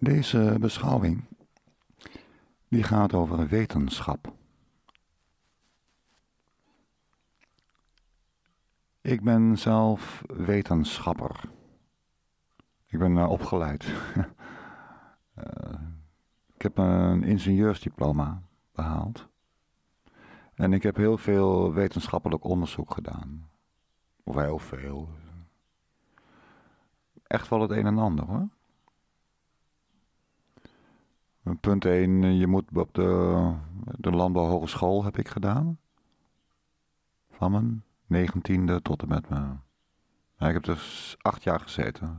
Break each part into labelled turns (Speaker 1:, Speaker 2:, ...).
Speaker 1: Deze beschouwing die gaat over wetenschap. Ik ben zelf wetenschapper. Ik ben eh, opgeleid. Eh, ik heb een ingenieursdiploma behaald. En ik heb heel veel wetenschappelijk onderzoek gedaan. Of heel veel. Echt wel het een en ander hoor. Punt 1, eh, je moet op de, de landbouwhogeschool heb ik gedaan. Van mijn negentiende tot en met mijn... ik heb dus acht jaar gezeten.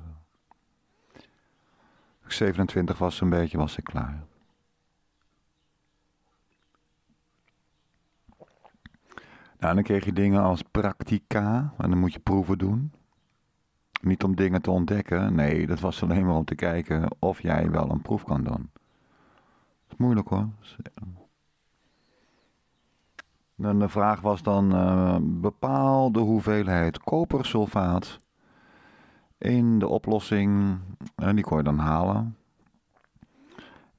Speaker 1: 27 was een beetje, was ik klaar. Nou, dan kreeg je dingen als practica, en dan moet je proeven doen. Niet om dingen te ontdekken, nee, dat was alleen maar om te kijken of jij wel een proef kan doen. Moeilijk hoor. En de vraag was dan: uh, bepaal de hoeveelheid kopersulfaat in de oplossing. En die kon je dan halen.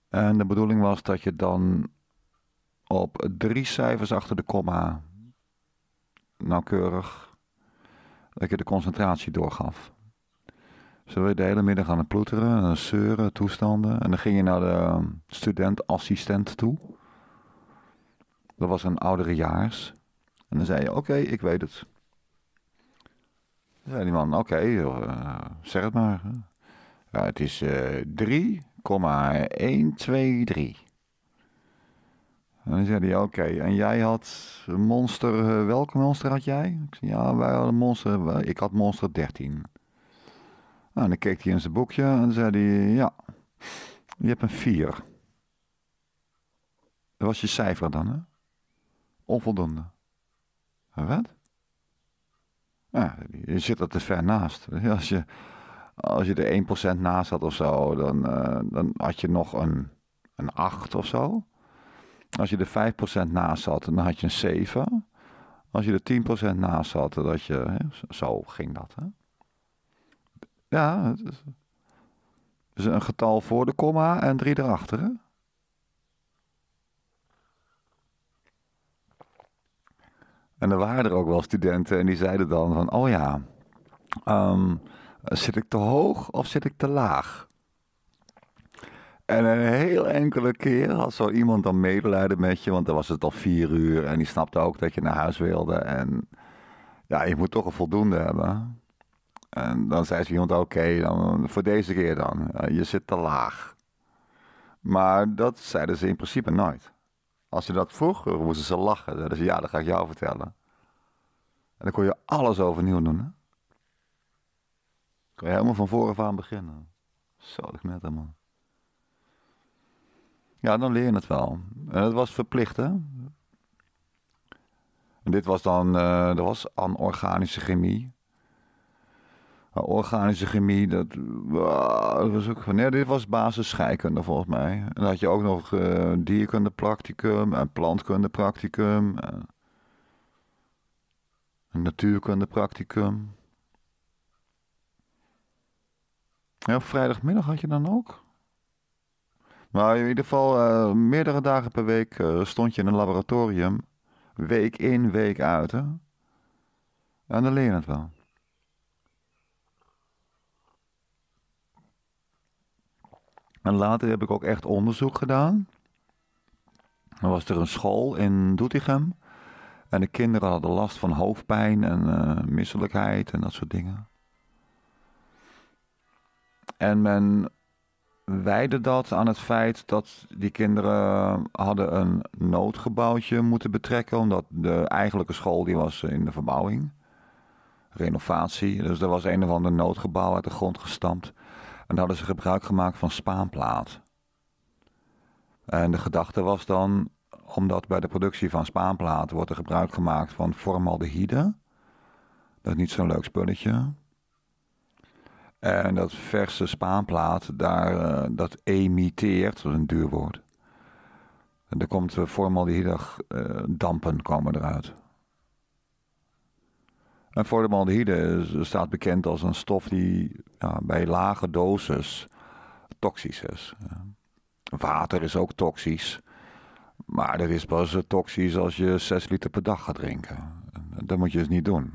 Speaker 1: En de bedoeling was dat je dan op drie cijfers achter de komma nauwkeurig dat je de concentratie doorgaf ze we de hele middag aan het ploeteren, en zeuren, toestanden. En dan ging je naar de ehm, studentassistent toe. Dat was een jaars. En dan zei je, oké, ik weet het. Dan zei die man, oké, eh, zeg het maar. Ja, het is uh, eh, 3,123. En dan zei hij, oké, en jij had monster, eh, welk monster had jij? Ik zei, ja, wij hadden monster, ik had monster 13. Nou, ah, en dan keek hij in zijn boekje en zei hij, ja, je hebt een 4. Dat was je cijfer dan, hè? Onvoldoende. Wat? Ja, je zit er te ver naast. Als je, als je er 1% naast had of zo, dan, uh, dan had je nog een, een 8 of zo. Als je er 5% naast had, dan had je een 7. Als je er 10% naast had, dat je. Hè, zo ging dat. Hè? Ja, dus een getal voor de komma en drie erachter. Hè? En er waren er ook wel studenten en die zeiden dan van, oh ja, ehm, zit ik te hoog of zit ik te laag? En een heel enkele keer had zo iemand dan medelijden met je, want dan was het al vier uur en die snapte ook dat je naar huis wilde. En ja, je moet toch een voldoende hebben. En dan zei ze iemand, oké, dan voor deze keer dan. Eh, je zit te laag. Maar dat zeiden ze in principe nooit. Als je dat vroeg, moesten ze lachen. Zeiden ze, ja, dat ga ik jou vertellen. En dan kon je alles overnieuw doen. Hè? Kon je helemaal van voren af aan beginnen. Zo, ik net helemaal. Ja, dan leer je het wel. En het was verplicht, hè? En dit was dan, uh, dat was anorganische chemie. Nou, organische chemie, dat, was ook... Nee, dit was basis scheikunde volgens mij. En dan had je ook nog uh, dierkundepracticum en plantkundepracticum. En, en natuurkundepracticum. Ja, op vrijdagmiddag had je dan ook. Maar in ieder geval, eh, meerdere dagen per week eh, stond je in een laboratorium. Week in, week uit. Hè? En dan leer je het wel. En later heb ik ook echt onderzoek gedaan. Dan was er een school in Doetinchem. En de kinderen hadden last van hoofdpijn en eh, misselijkheid en dat soort dingen. En men wijde dat aan het feit dat die kinderen hadden een noodgebouwtje moeten betrekken. Omdat de eigenlijke school die was eh, in de verbouwing. Renovatie. Dus er was een of ander noodgebouw uit de grond gestampt. En hadden ze gebruik gemaakt van spaanplaat. En de gedachte was dan, omdat bij de productie van spaanplaat wordt er gebruik gemaakt van formaldehyde. Dat is niet zo'n leuk spulletje. En dat verse spaanplaat, daar, eh, dat emiteert, dat is een duur woord. En er komt eh, formaldehyde eh, dampen komen eruit. En formaldehyde staat bekend als een stof die ja, bij lage dosis toxisch is. Water is ook toxisch. Maar dat is pas toxisch als je 6 liter per dag gaat drinken. Dat moet je dus niet doen.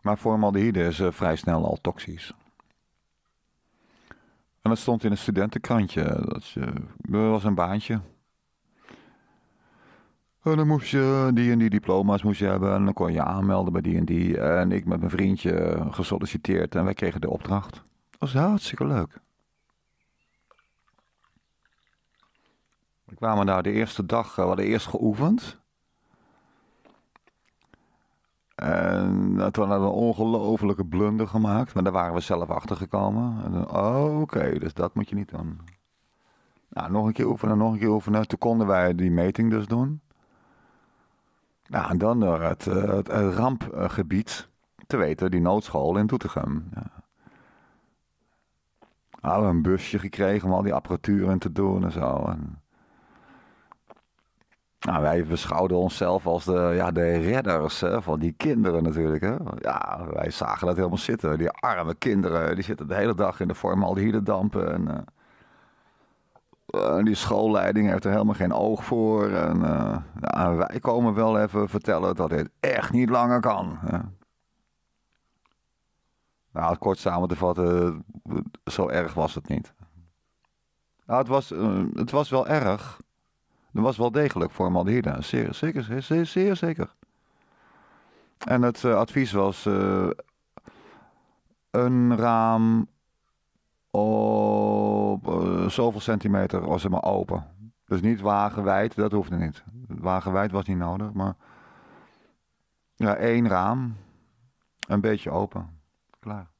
Speaker 1: Maar formaldehyde is eh, vrij snel al toxisch. En dat stond in een studentenkrantje. Dat eh, was een baantje. En dan moest je die en die diploma's moest je hebben. En dan kon je aanmelden bij die en die. En ik met mijn vriendje gesolliciteerd. En wij kregen de opdracht. Dat was hartstikke leuk. We kwamen daar de eerste dag. Eh, we hadden eerst geoefend. En eh, toen hadden we een ongelofelijke blunder gemaakt. Maar daar waren we zelf achter gekomen. Oh, oké, dus dat moet je niet doen. Nou, nog een keer oefenen, nog een keer oefenen. Toen konden wij die meting dus doen. Nou, en dan door het, eh, het, eh, rampgebied, te weten die noodschool in Doetinchem. Ja. We een busje gekregen om al die apparatuur in te doen en zo. En... Nou, wij beschouwden onszelf als de, ja, de redders hè, van die kinderen natuurlijk. Hè. Ja, wij zagen dat helemaal zitten. Die arme kinderen, die zitten de hele dag in de vorm al die dampen. En, eh, eh, die schoolleiding heeft er helemaal geen oog voor. Eh, en wij komen wel even vertellen dat dit echt niet langer kan. Nou, kort samen te vatten, eh, zo erg was het niet. Nou, het, was, het was wel erg. Er was wel degelijk formaldehyde. Zeer zeker, zeer zeker. En het advies was een raam op eh, zoveel centimeter was het maar open. Dus niet wagenwijd, dat hoefde niet. Wagenwijd was niet nodig, maar ja, één raam, een beetje open. Klaar.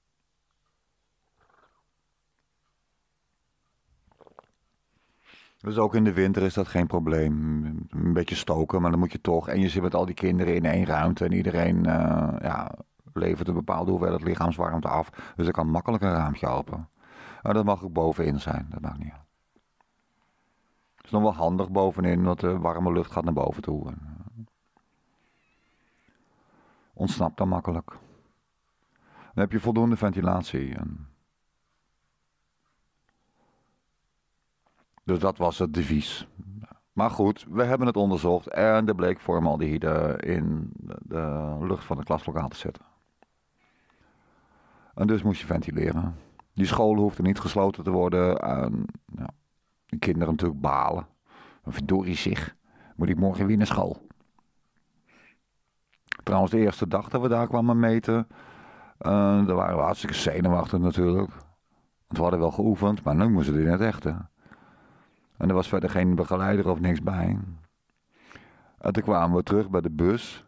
Speaker 1: Dus ook in de winter is dat geen probleem. Een beetje stoken, maar dan moet je toch. En je zit met al die kinderen in één ruimte en iedereen eh, ja, levert een bepaalde hoeveelheid lichaamswarmte af. Dus er kan makkelijk een raampje open. Maar dat mag ook bovenin zijn, dat maakt niet Het is nog wel handig bovenin, want de warme lucht gaat naar boven toe. En, eh, ontsnapt dan makkelijk. Dan heb je voldoende ventilatie. En... Dus dat was het devies. Maar goed, we hebben het onderzocht en er bleek formaldehyde in de lucht van de klaslokaal te zetten. En dus moest je ventileren. Die scholen hoefden niet gesloten te worden. Nou, de kinderen natuurlijk balen. verdorie zich, moet ik morgen weer naar school? Trouwens, de eerste dag dat we daar kwamen meten, uh, daar waren we hartstikke zenuwachtig natuurlijk. Want we hadden wel geoefend, maar nu moesten we het in het echte. En er was verder geen begeleider of niks bij. En toen kwamen we terug bij de bus.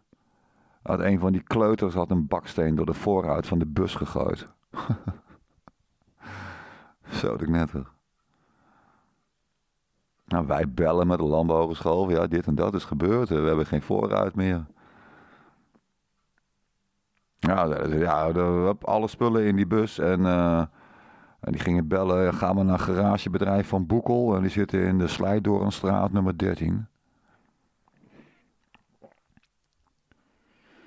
Speaker 1: Had een van die kleuters had een baksteen door de voorruit van de bus gegooid. Zo, ik net. Eh, nou, wij bellen met de landbouwhogeschool. Ja, dit en dat is gebeurd. Eh, we hebben geen vooruit meer. Ja, ja alle spullen in die bus. En, eh, en die gingen bellen. Gaan we naar garagebedrijf van Boekel. En die zitten in de Slijdoornstraat nummer 13.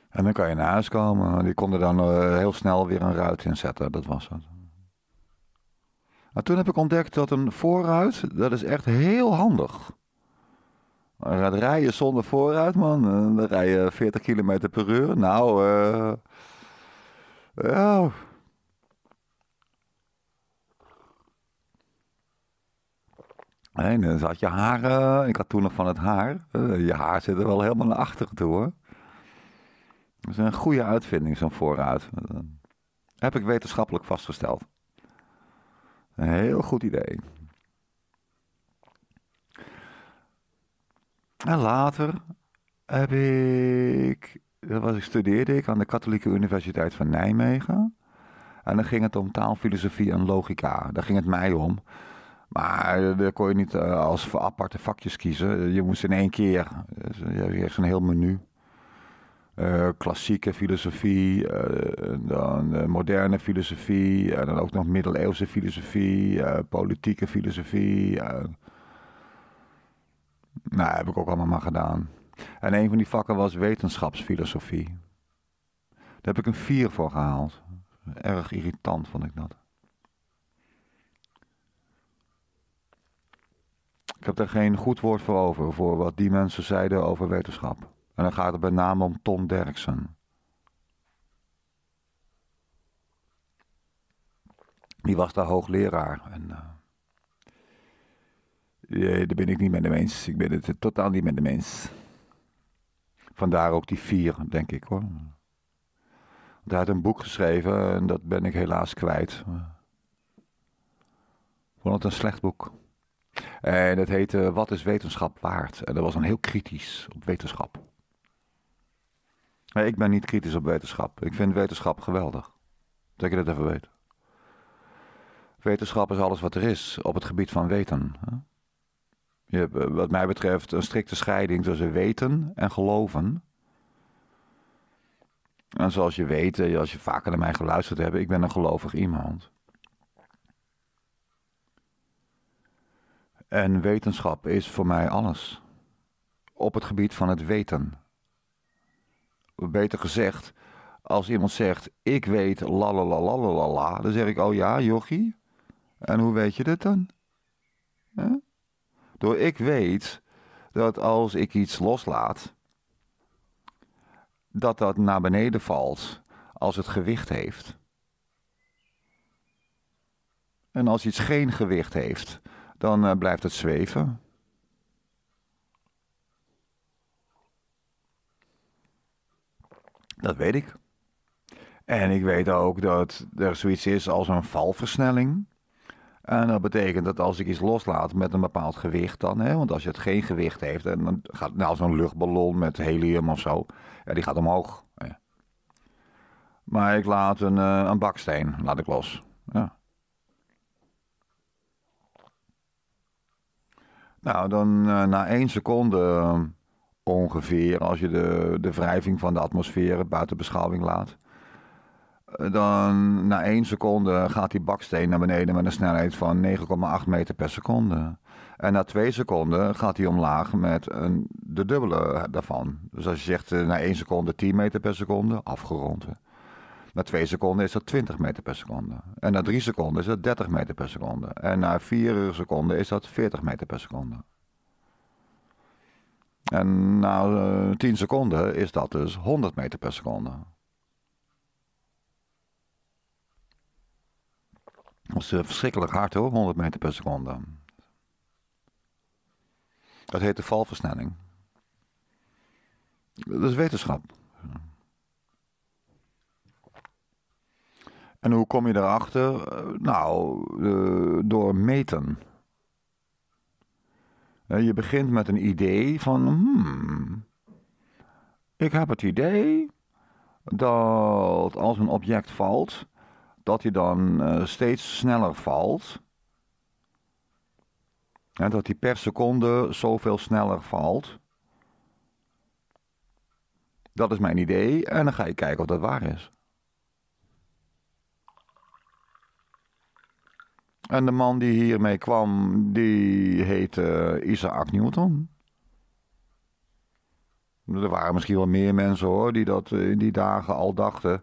Speaker 1: En dan kan je naar huis komen. Die konden dan heel snel weer een ruit inzetten. Dat was het. Maar toen heb ik ontdekt dat een voorruit, dat is echt heel handig. Je gaat rijden zonder voorruit, man. Eh, dan rij je 40 km per uur. Nou, eh... ja. En dan zat je haar, eh, ik had toen nog van het haar, eh, je haar zit er wel helemaal naar achteren toe hoor. Dat is een goede uitvinding, zo'n voorruit. heb ik wetenschappelijk vastgesteld. Een heel goed idee. En later heb ik, dat was, ik studeerde ik aan de Katholieke Universiteit van Nijmegen. En dan ging het om taalfilosofie en logica. Daar ging het mij om. Maar daar kon je niet eh, als aparte vakjes kiezen. Je moest in één keer. Eh, je hebt zo'n heel menu. Eh, klassieke filosofie, eh, dan eh, moderne filosofie, en dan ook nog middeleeuwse filosofie, politieke filosofie. nou, heb ik ook allemaal maar gedaan. En een van die vakken was wetenschapsfilosofie. Daar heb ik een vier voor gehaald. Erg irritant vond ik dat. Ik heb daar geen goed woord voor over, voor wat die mensen zeiden over wetenschap. En dan gaat het met name om Tom Derksen. Die was daar hoogleraar. En, ja, eh, daar ben ik niet met hem eens. Ik ben het totaal niet met de eens. Vandaar ook die vier, denk ik hoor. Want hij had een boek geschreven en dat ben ik helaas kwijt. Ik vond het een slecht boek. En het heette Wat is wetenschap waard? En dat was een heel kritisch op wetenschap. Ik ben niet kritisch op wetenschap. Ik vind wetenschap geweldig. Dat je dat even weet. Wetenschap is alles wat er is op het gebied van weten. Je hebt eh, wat mij betreft een strikte scheiding tussen weten en geloven. En zoals je weet, eh, als je vaker naar mij geluisterd hebt, ik ben een gelovig iemand. En wetenschap is voor mij alles. Op het gebied van het weten beter gezegd, als iemand zegt, ik weet la la la la la dan zeg ik, oh ja, jochie, en hoe weet je dat dan? Door ik weet dat als ik iets loslaat, dat dat naar beneden valt als het gewicht heeft. En als iets geen gewicht heeft, dan eh, blijft het zweven. Dat weet ik. En ik weet ook dat er zoiets is als een valversnelling. En dat betekent dat als ik iets loslaat met een bepaald gewicht dan, hè, want als je het geen gewicht heeft, dan gaat nou zo'n luchtballon met helium of zo, ja, die gaat omhoog. Ja. Maar ik laat een, eh, een baksteen, laat los. Ja. Nou, dan eh, na één seconde ongeveer, als je de, de wrijving van de atmosfeer buiten beschouwing laat. Eh, dan na één seconde gaat die baksteen naar beneden met een snelheid van 9,8 meter per seconde. En na twee seconden gaat hij omlaag met een, de dubbele daarvan. Dus als je zegt eh, na één seconde 10 meter per seconde, afgerond. Na twee seconden is dat 20 meter per seconde. En na drie seconden is dat 30 meter per seconde. En na vier seconden is dat 40 meter per seconde. En na uh, eh, 10 seconden is dat dus 100 meter per seconde. Dat is eh, verschrikkelijk hard hoor, 100 meter per seconde. Dat heet de valversnelling. Dat is wetenschap. En hoe kom je erachter? Eh, nou, door meten. Eh, je begint met een idee van, hmm, ik heb het idee dat als een object valt, dat hij dan eh, steeds sneller valt. En dat hij per seconde zoveel sneller valt. Dat is mijn idee en dan ga je kijken of dat waar is. En de man die hiermee kwam, die heette eh, Isaac Newton. Er waren misschien wel meer mensen hoor, die dat eh, in die dagen al dachten.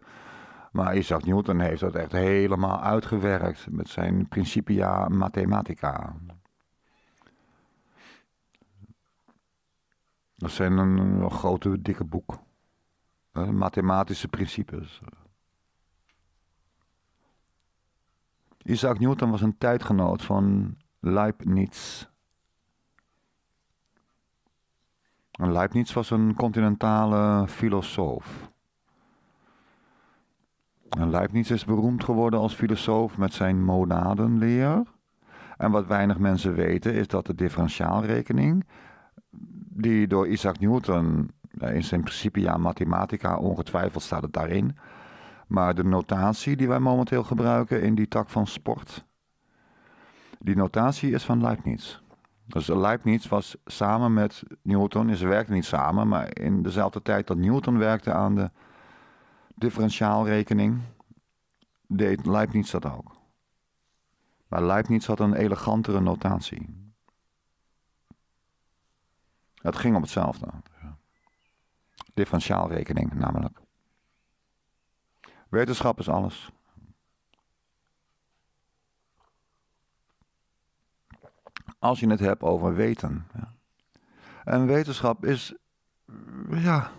Speaker 1: Maar Isaac Newton heeft dat echt helemaal uitgewerkt met zijn Principia Mathematica. Dat zijn een, een grote, dikke boek. Eh, mathematische principes. Isaac Newton was een tijdgenoot van Leibniz. En Leibniz was een continentale filosoof. En Leibniz is beroemd geworden als filosoof met zijn monadenleer. En wat weinig mensen weten is dat de differentiaalrekening, die door Isaac Newton eh, in zijn Principia Mathematica ongetwijfeld staat het daarin, maar de notatie die wij momenteel gebruiken in die tak van sport, die notatie is van Leibniz. Dus Leibniz was samen met Newton, en ze werkten niet samen, maar in dezelfde tijd dat Newton werkte aan de differentiaalrekening, deed Leibniz dat ook. Maar Leibniz had een elegantere notatie. Het ging om hetzelfde. Differentiaalrekening namelijk. Wetenschap is alles. Als je het hebt over weten. Ja. En wetenschap is, ja.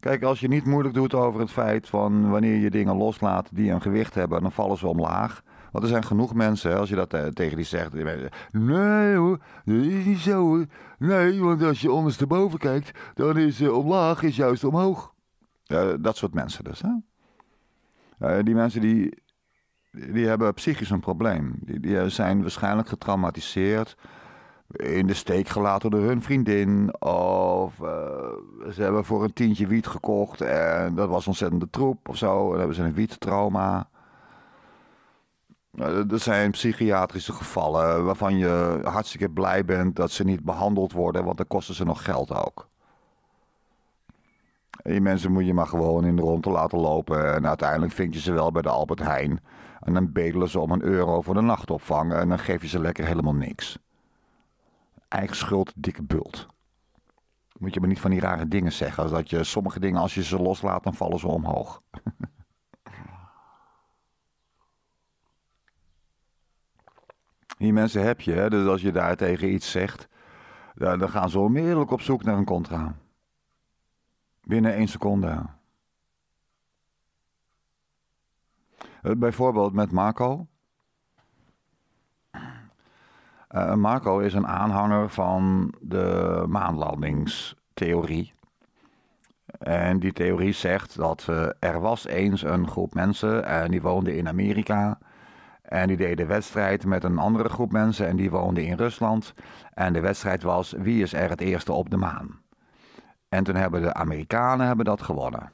Speaker 1: Kijk, als je niet moeilijk doet over het feit van wanneer je dingen loslaat die een gewicht hebben, dan vallen ze omlaag. Want er zijn genoeg mensen, als je dat eh, tegen die zegt. Nee hoor, dat is niet zo hoor. Nee, want als je ondersteboven kijkt, dan is eh, omlaag is juist omhoog dat soort mensen dus. Hè? Eh, die mensen die, die hebben psychisch een probleem. Die, die, zijn waarschijnlijk getraumatiseerd, in de steek gelaten door hun vriendin. Of eh, ze hebben voor een tientje wiet gekocht en dat was ontzettende troep of zo. Dan hebben ze een wiettrauma. Eh, er zijn psychiatrische gevallen waarvan je hartstikke blij bent dat ze niet behandeld worden, want dan kosten ze nog geld ook. Die mensen moet je maar gewoon in de rondte laten lopen. En uiteindelijk vind je ze wel bij de Albert Heijn. En dan bedelen ze om een euro voor de nachtopvang. En dan geef je ze lekker helemaal niks. Eigen schuld, dikke bult. Moet je maar niet van die rare dingen zeggen. Dat je sommige dingen, als je ze loslaat, dan vallen ze omhoog. Die mensen heb je, hè? dus als je daar tegen iets zegt, dan gaan ze onmiddellijk op zoek naar een contra binnen één seconde. Eh, bijvoorbeeld met Marco. Eh, Marco is een aanhanger van de maanlandingstheorie. En die theorie zegt dat eh, er was eens een groep mensen en die woonden in Amerika. En die deden wedstrijd met een andere groep mensen en die woonden in Rusland. En de wedstrijd was wie is er het eerste op de maan. En toen hebben de Amerikanen hebben dat gewonnen.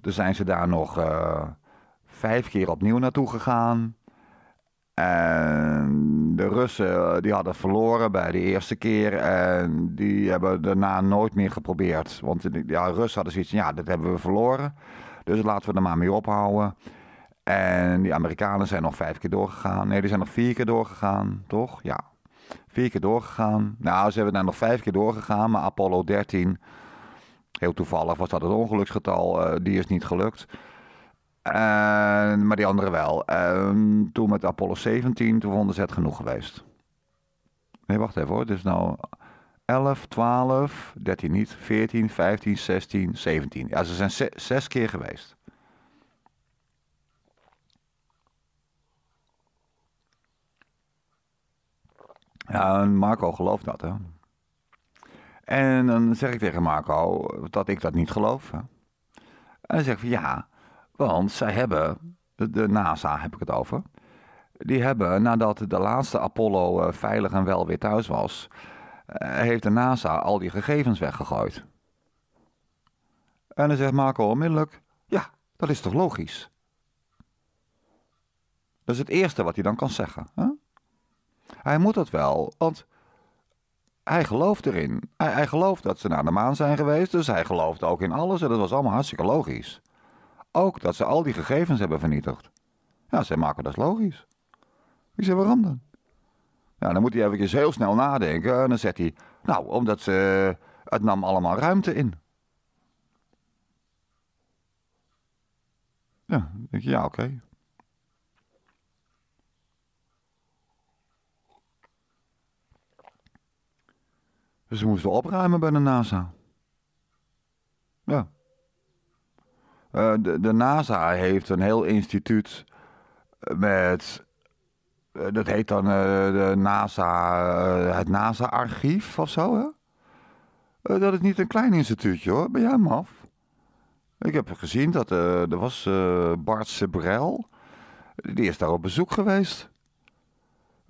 Speaker 1: Toen zijn ze daar nog eh, vijf keer opnieuw naartoe gegaan. En de Russen eh, die hadden verloren bij de eerste keer. En die hebben daarna nooit meer geprobeerd. Want eh, ja, de Russen hadden zoiets van, ja, dat hebben we verloren. Dus laten we er maar mee ophouden. En die Amerikanen zijn nog vijf keer doorgegaan. Nee, die zijn nog vier keer doorgegaan, toch? Ja. Vier keer doorgegaan. Nou, ze hebben daar nog vijf keer doorgegaan. Maar Apollo 13 Heel toevallig was dat het ongeluksgetal, uh, die is niet gelukt. Uh, maar die andere wel. Uh, toen met Apollo 17, toen vonden ze het genoeg geweest. Nee, wacht even hoor. Het is nou 11, 12, 13 niet, 14, 15, 16, 17. Ja, ze zijn zes, keer geweest. Ja, Marco gelooft dat, hè? En dan zeg ik tegen Marco dat ik dat niet geloof. En dan zeg ik van ja, want zij hebben, de, NASA heb ik het over, die hebben nadat de laatste Apollo eh, veilig en wel weer thuis was, eh, heeft de NASA al die gegevens weggegooid. En dan zegt Marco onmiddellijk, ja, dat is toch logisch? Dat is het eerste wat hij dan kan zeggen. Hè? Hij moet dat wel, want hij gelooft erin. Hij, hij gelooft dat ze naar de maan zijn geweest, dus hij gelooft ook in alles en dat was allemaal hartstikke logisch. Ook dat ze al die gegevens hebben vernietigd. Ja, zij maken dat logisch. Ik zei, waarom dan? Ja, dan moet hij eventjes heel snel nadenken en dan zegt hij, nou, omdat ze, eh, het nam allemaal ruimte in. Ja, denk je, ja, oké. Dus ze moesten opruimen bij de NASA. Ja. Eh, de, de, NASA heeft een heel instituut eh, met. Eh, dat heet dan de NASA, het NASA-archief of zo, hè? dat is niet een klein instituutje hoor, ben jij maf? Ik heb gezien dat er was Bart Sebrel, die is daar op bezoek geweest.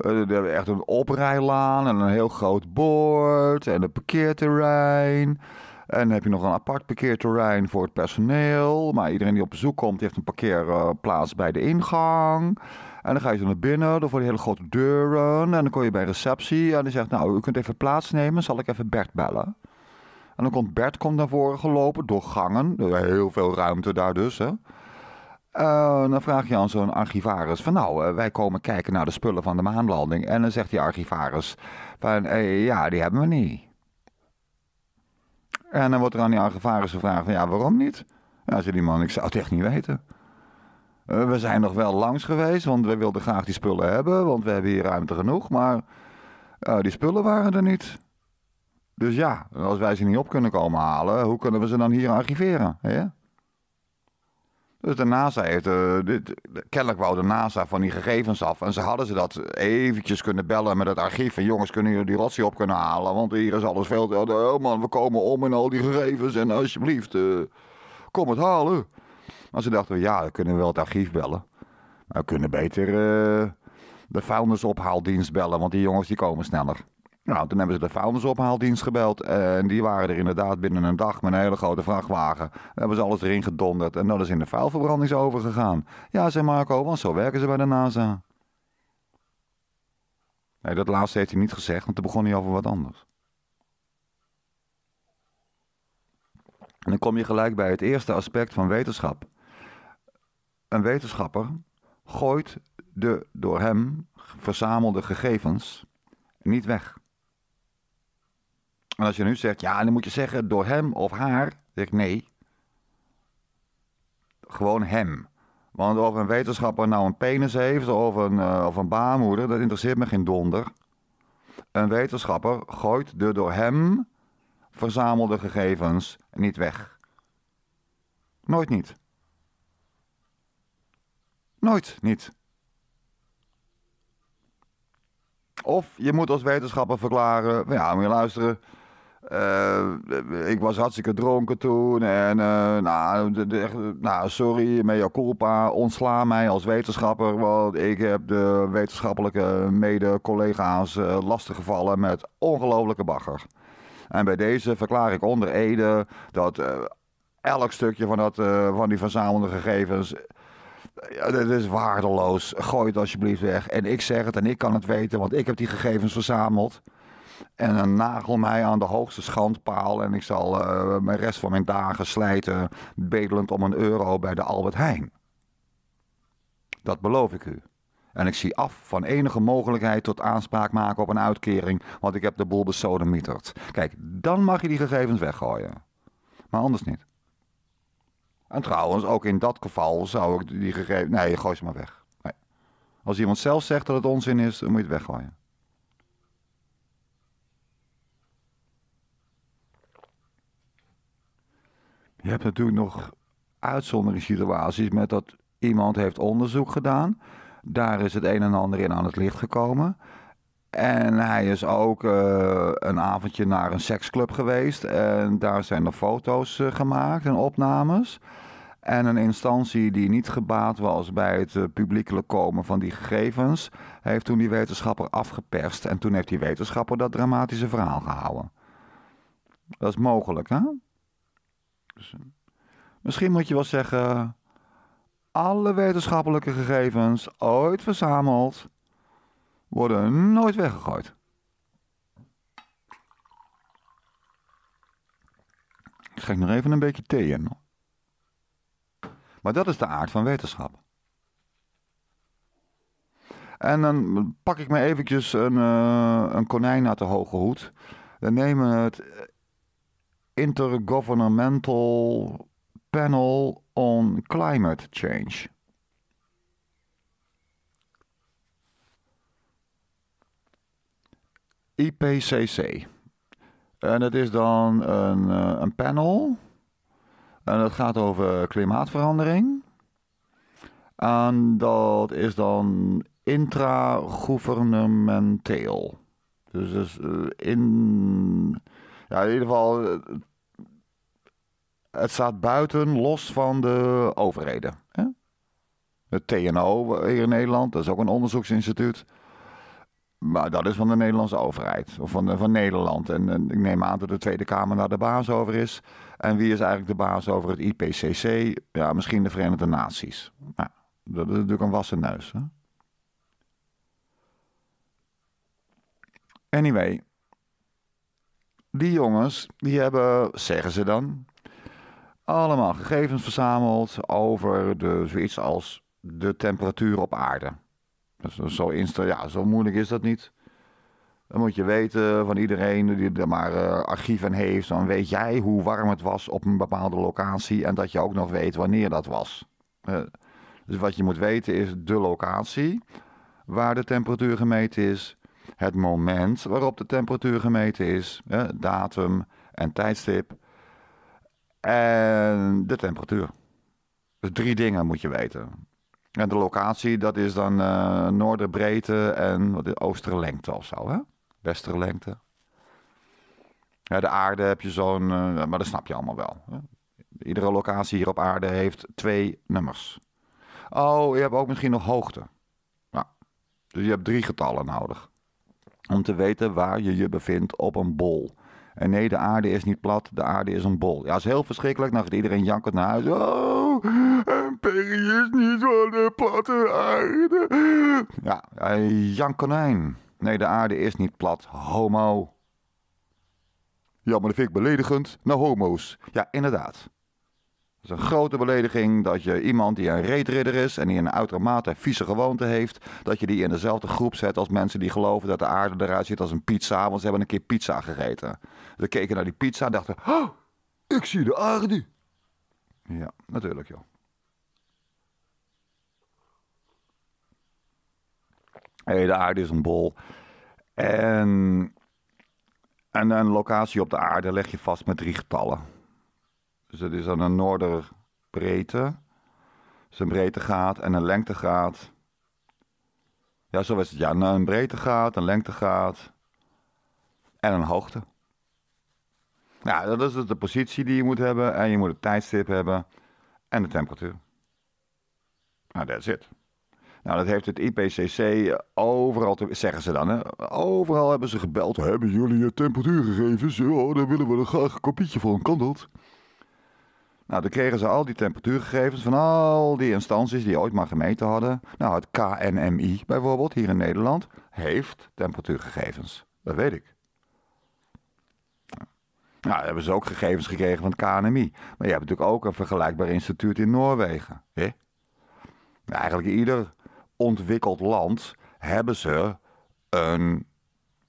Speaker 1: Uh, eh, er echt een oprijlaan en een heel groot bord en een parkeerterrein. En dan heb je nog een apart parkeerterrein voor het personeel. Maar iedereen die op bezoek komt, heeft een parkeerplaats bij de ingang. En dan ga je zo naar binnen, dan voor die hele grote deuren. En dan kom je bij receptie en die zegt, nou, u kunt even plaatsnemen, zal ik even Bert bellen. En dan komt Bert komt naar voren gelopen door gangen. Heel veel ruimte daar dus, hè. Eh, dan vraag je aan zo'n archivaris van nou, eh, wij komen kijken naar de spullen van de maanlanding. En dan zegt die archivaris van eh, ja, die hebben we niet. En dan wordt er aan die archivaris gevraagd van ja, waarom niet? Ja, zegt die man, ik zou het echt niet weten. we zijn nog wel langs geweest, want we wilden graag die spullen hebben, want we hebben hier ruimte genoeg. Maar die spullen waren er niet. Dus ja, als wij ze niet op kunnen komen halen, hoe kunnen we ze dan hier archiveren? Hè? Dus de NASA heeft, uh, dit, kennelijk wou de NASA van die gegevens af. En ze hadden ze dat eventjes kunnen bellen met het archief. En jongens, kunnen jullie die rotsie op kunnen halen? Want hier is alles veel te... Oh, oh man, we komen om en al die gegevens. En alsjeblieft, eh, kom het halen. Maar ze dachten, ja, dan kunnen we wel het archief bellen. Maar we kunnen beter uh, de vuilnisophaaldienst bellen. Want die jongens, die komen sneller. Nou, toen hebben ze de vuilnisophaaldienst gebeld. En die waren er inderdaad binnen een dag met een hele grote vrachtwagen. hebben ze alles erin gedonderd. En dat is in de vuilverbranding overgegaan. Ja, zei Marco, want zo werken ze bij de NASA. Nee, dat laatste heeft hij niet gezegd, want toen begon hij over wat anders. En dan kom je gelijk bij het eerste aspect van wetenschap. Een wetenschapper gooit de door hem verzamelde gegevens niet weg. En als je nu zegt, ja, dan moet je zeggen door hem of haar, zeg ik nee. Gewoon hem. Want of een wetenschapper nou een penis heeft of een, eh, of een baarmoeder, dat interesseert me geen donder. Een wetenschapper gooit de door hem verzamelde gegevens niet weg. Nooit niet. Nooit niet. Of je moet als wetenschapper verklaren, ja, moet je luisteren, eh, ik was hartstikke dronken toen. En eh, nou, nou, sorry, mea culpa. Ontsla mij als wetenschapper. Want ik heb de wetenschappelijke mede-collega's uh, lastiggevallen met ongelofelijke bagger. En bij deze verklaar ik onder Ede dat elk stukje van, van die verzamelde gegevens. Ja, dat is waardeloos. Gooi het alsjeblieft weg. En ik zeg het en ik kan het weten, want ik heb die gegevens verzameld. En dan nagel mij aan de hoogste schandpaal. En ik zal uh, mijn rest van mijn dagen slijten bedelend om een euro bij de Albert Heijn. Dat beloof ik u. En ik zie af van enige mogelijkheid tot aanspraak maken op een uitkering, want ik heb de boel besodemieterd. Kijk, dan mag je die gegevens weggooien. Maar anders niet. En trouwens, ook in dat geval zou ik die gegevens... Nee, gooi ze maar weg. Nee. Als iemand zelf zegt dat het onzin is, dan moet je het weggooien. Je hebt natuurlijk nog uitzonderingssituaties met dat iemand heeft onderzoek gedaan. Daar is het een en ander in aan het licht gekomen. En hij is ook eh, een avondje naar een seksclub geweest. En daar zijn er foto's eh, gemaakt en opnames. En een instantie die niet gebaat was bij het uh, publiekelijk komen van die gegevens, heeft toen die wetenschapper afgeperst. En toen heeft die wetenschapper dat dramatische verhaal gehouden. Dat is mogelijk, hè? Dus, eh, misschien moet je wel zeggen: alle wetenschappelijke gegevens ooit verzameld worden nooit weggegooid. Ik schenk nog even een beetje thee in. Maar dat is de aard van wetenschap. En dan pak ik me eventjes een, eh, een konijn uit de hoge hoed. We nemen het Intergovernmental Panel on Climate Change. IPCC. En het is dan een, eh, een panel. En dat gaat over klimaatverandering. En dat is dan intragovernementeel. Dus, dus eh, in, ja, in ieder geval, eh, het staat buiten los van de overheden. Hè? Het TNO hier in Nederland, dat is ook een onderzoeksinstituut. Maar dat is van de Nederlandse overheid, of van, van Nederland. En, ik neem aan dat de Tweede Kamer daar de baas over is. En wie is eigenlijk de baas over het IPCC? Ja, misschien de Verenigde Naties. Nou, dat is natuurlijk een wassen neus. Hè? Anyway, die jongens, die hebben, zeggen ze dan, allemaal gegevens verzameld over de, zoiets als de temperatuur op aarde. Dus, dus zo, insta ja, zo moeilijk is dat niet. Dan moet je weten van iedereen die er maar uh, archief heeft. Dan weet jij hoe warm het was op een bepaalde locatie. En dat je ook nog weet wanneer dat was. Eh, dus wat je moet weten is de locatie waar de temperatuur gemeten is. Het moment waarop de temperatuur gemeten is. Eh, datum en tijdstip. En de temperatuur. Dus drie dingen moet je weten. En de locatie, dat is dan uh, noorderbreedte en wat is, oosterlengte of zo, hè? Westerlengte. Ja, de aarde heb je zo'n, eh, maar dat snap je allemaal wel. Hè? Iedere locatie hier op aarde heeft twee nummers. Oh, je hebt ook misschien nog hoogte. Nou, dus je hebt drie getallen nodig. Om te weten waar je je bevindt op een bol. En nee, de aarde is niet plat, de aarde is een bol. Ja, dat is heel verschrikkelijk. Dan gaat iedereen jankend naar huis. Oh, Perry is niet van de platte aarde. Ja, Jan Konijn. Nee, de aarde is niet plat, homo. Ja, maar dat vind ik beledigend Nou, homo's. Ja, inderdaad. Het is een grote belediging dat je iemand die een reetridder is en die een uitermate vieze gewoonte heeft, dat je die in dezelfde groep zet als mensen die geloven dat de aarde eruit ziet als een pizza, want ze hebben een keer pizza gegeten. Ze keken naar die pizza en dachten, oh, ik zie de aarde. Ja, natuurlijk joh. Hé, de aarde is een bol. En, en een locatie op de aarde leg je vast met drie getallen. Dus het is dan een noorderbreedte. Dus een breedtegraad en een lengtegraad. Ja, zo is het. Ja, een breedtegraad, een lengtegraad en een hoogte. Nou, dat is dus de positie die je moet hebben. En je moet het tijdstip hebben en de temperatuur. Nou, is het. Nou, dat heeft het IPCC overal, te, zeggen ze dan, hè? overal hebben ze gebeld. Hebben jullie je gegeven. Ja, oh, daar willen we er graag een kopietje van. Kan dat? Nou, dan kregen ze al die temperatuurgegevens van al die instanties die ooit maar gemeten hadden. Nou, het KNMI bijvoorbeeld, hier in Nederland, heeft temperatuurgegevens. Dat weet ik. Nou, hebben ze ook gegevens gekregen van het KNMI. Maar je hebt natuurlijk ook een vergelijkbaar instituut in Noorwegen. Hè? eigenlijk ieder ontwikkeld land hebben ze een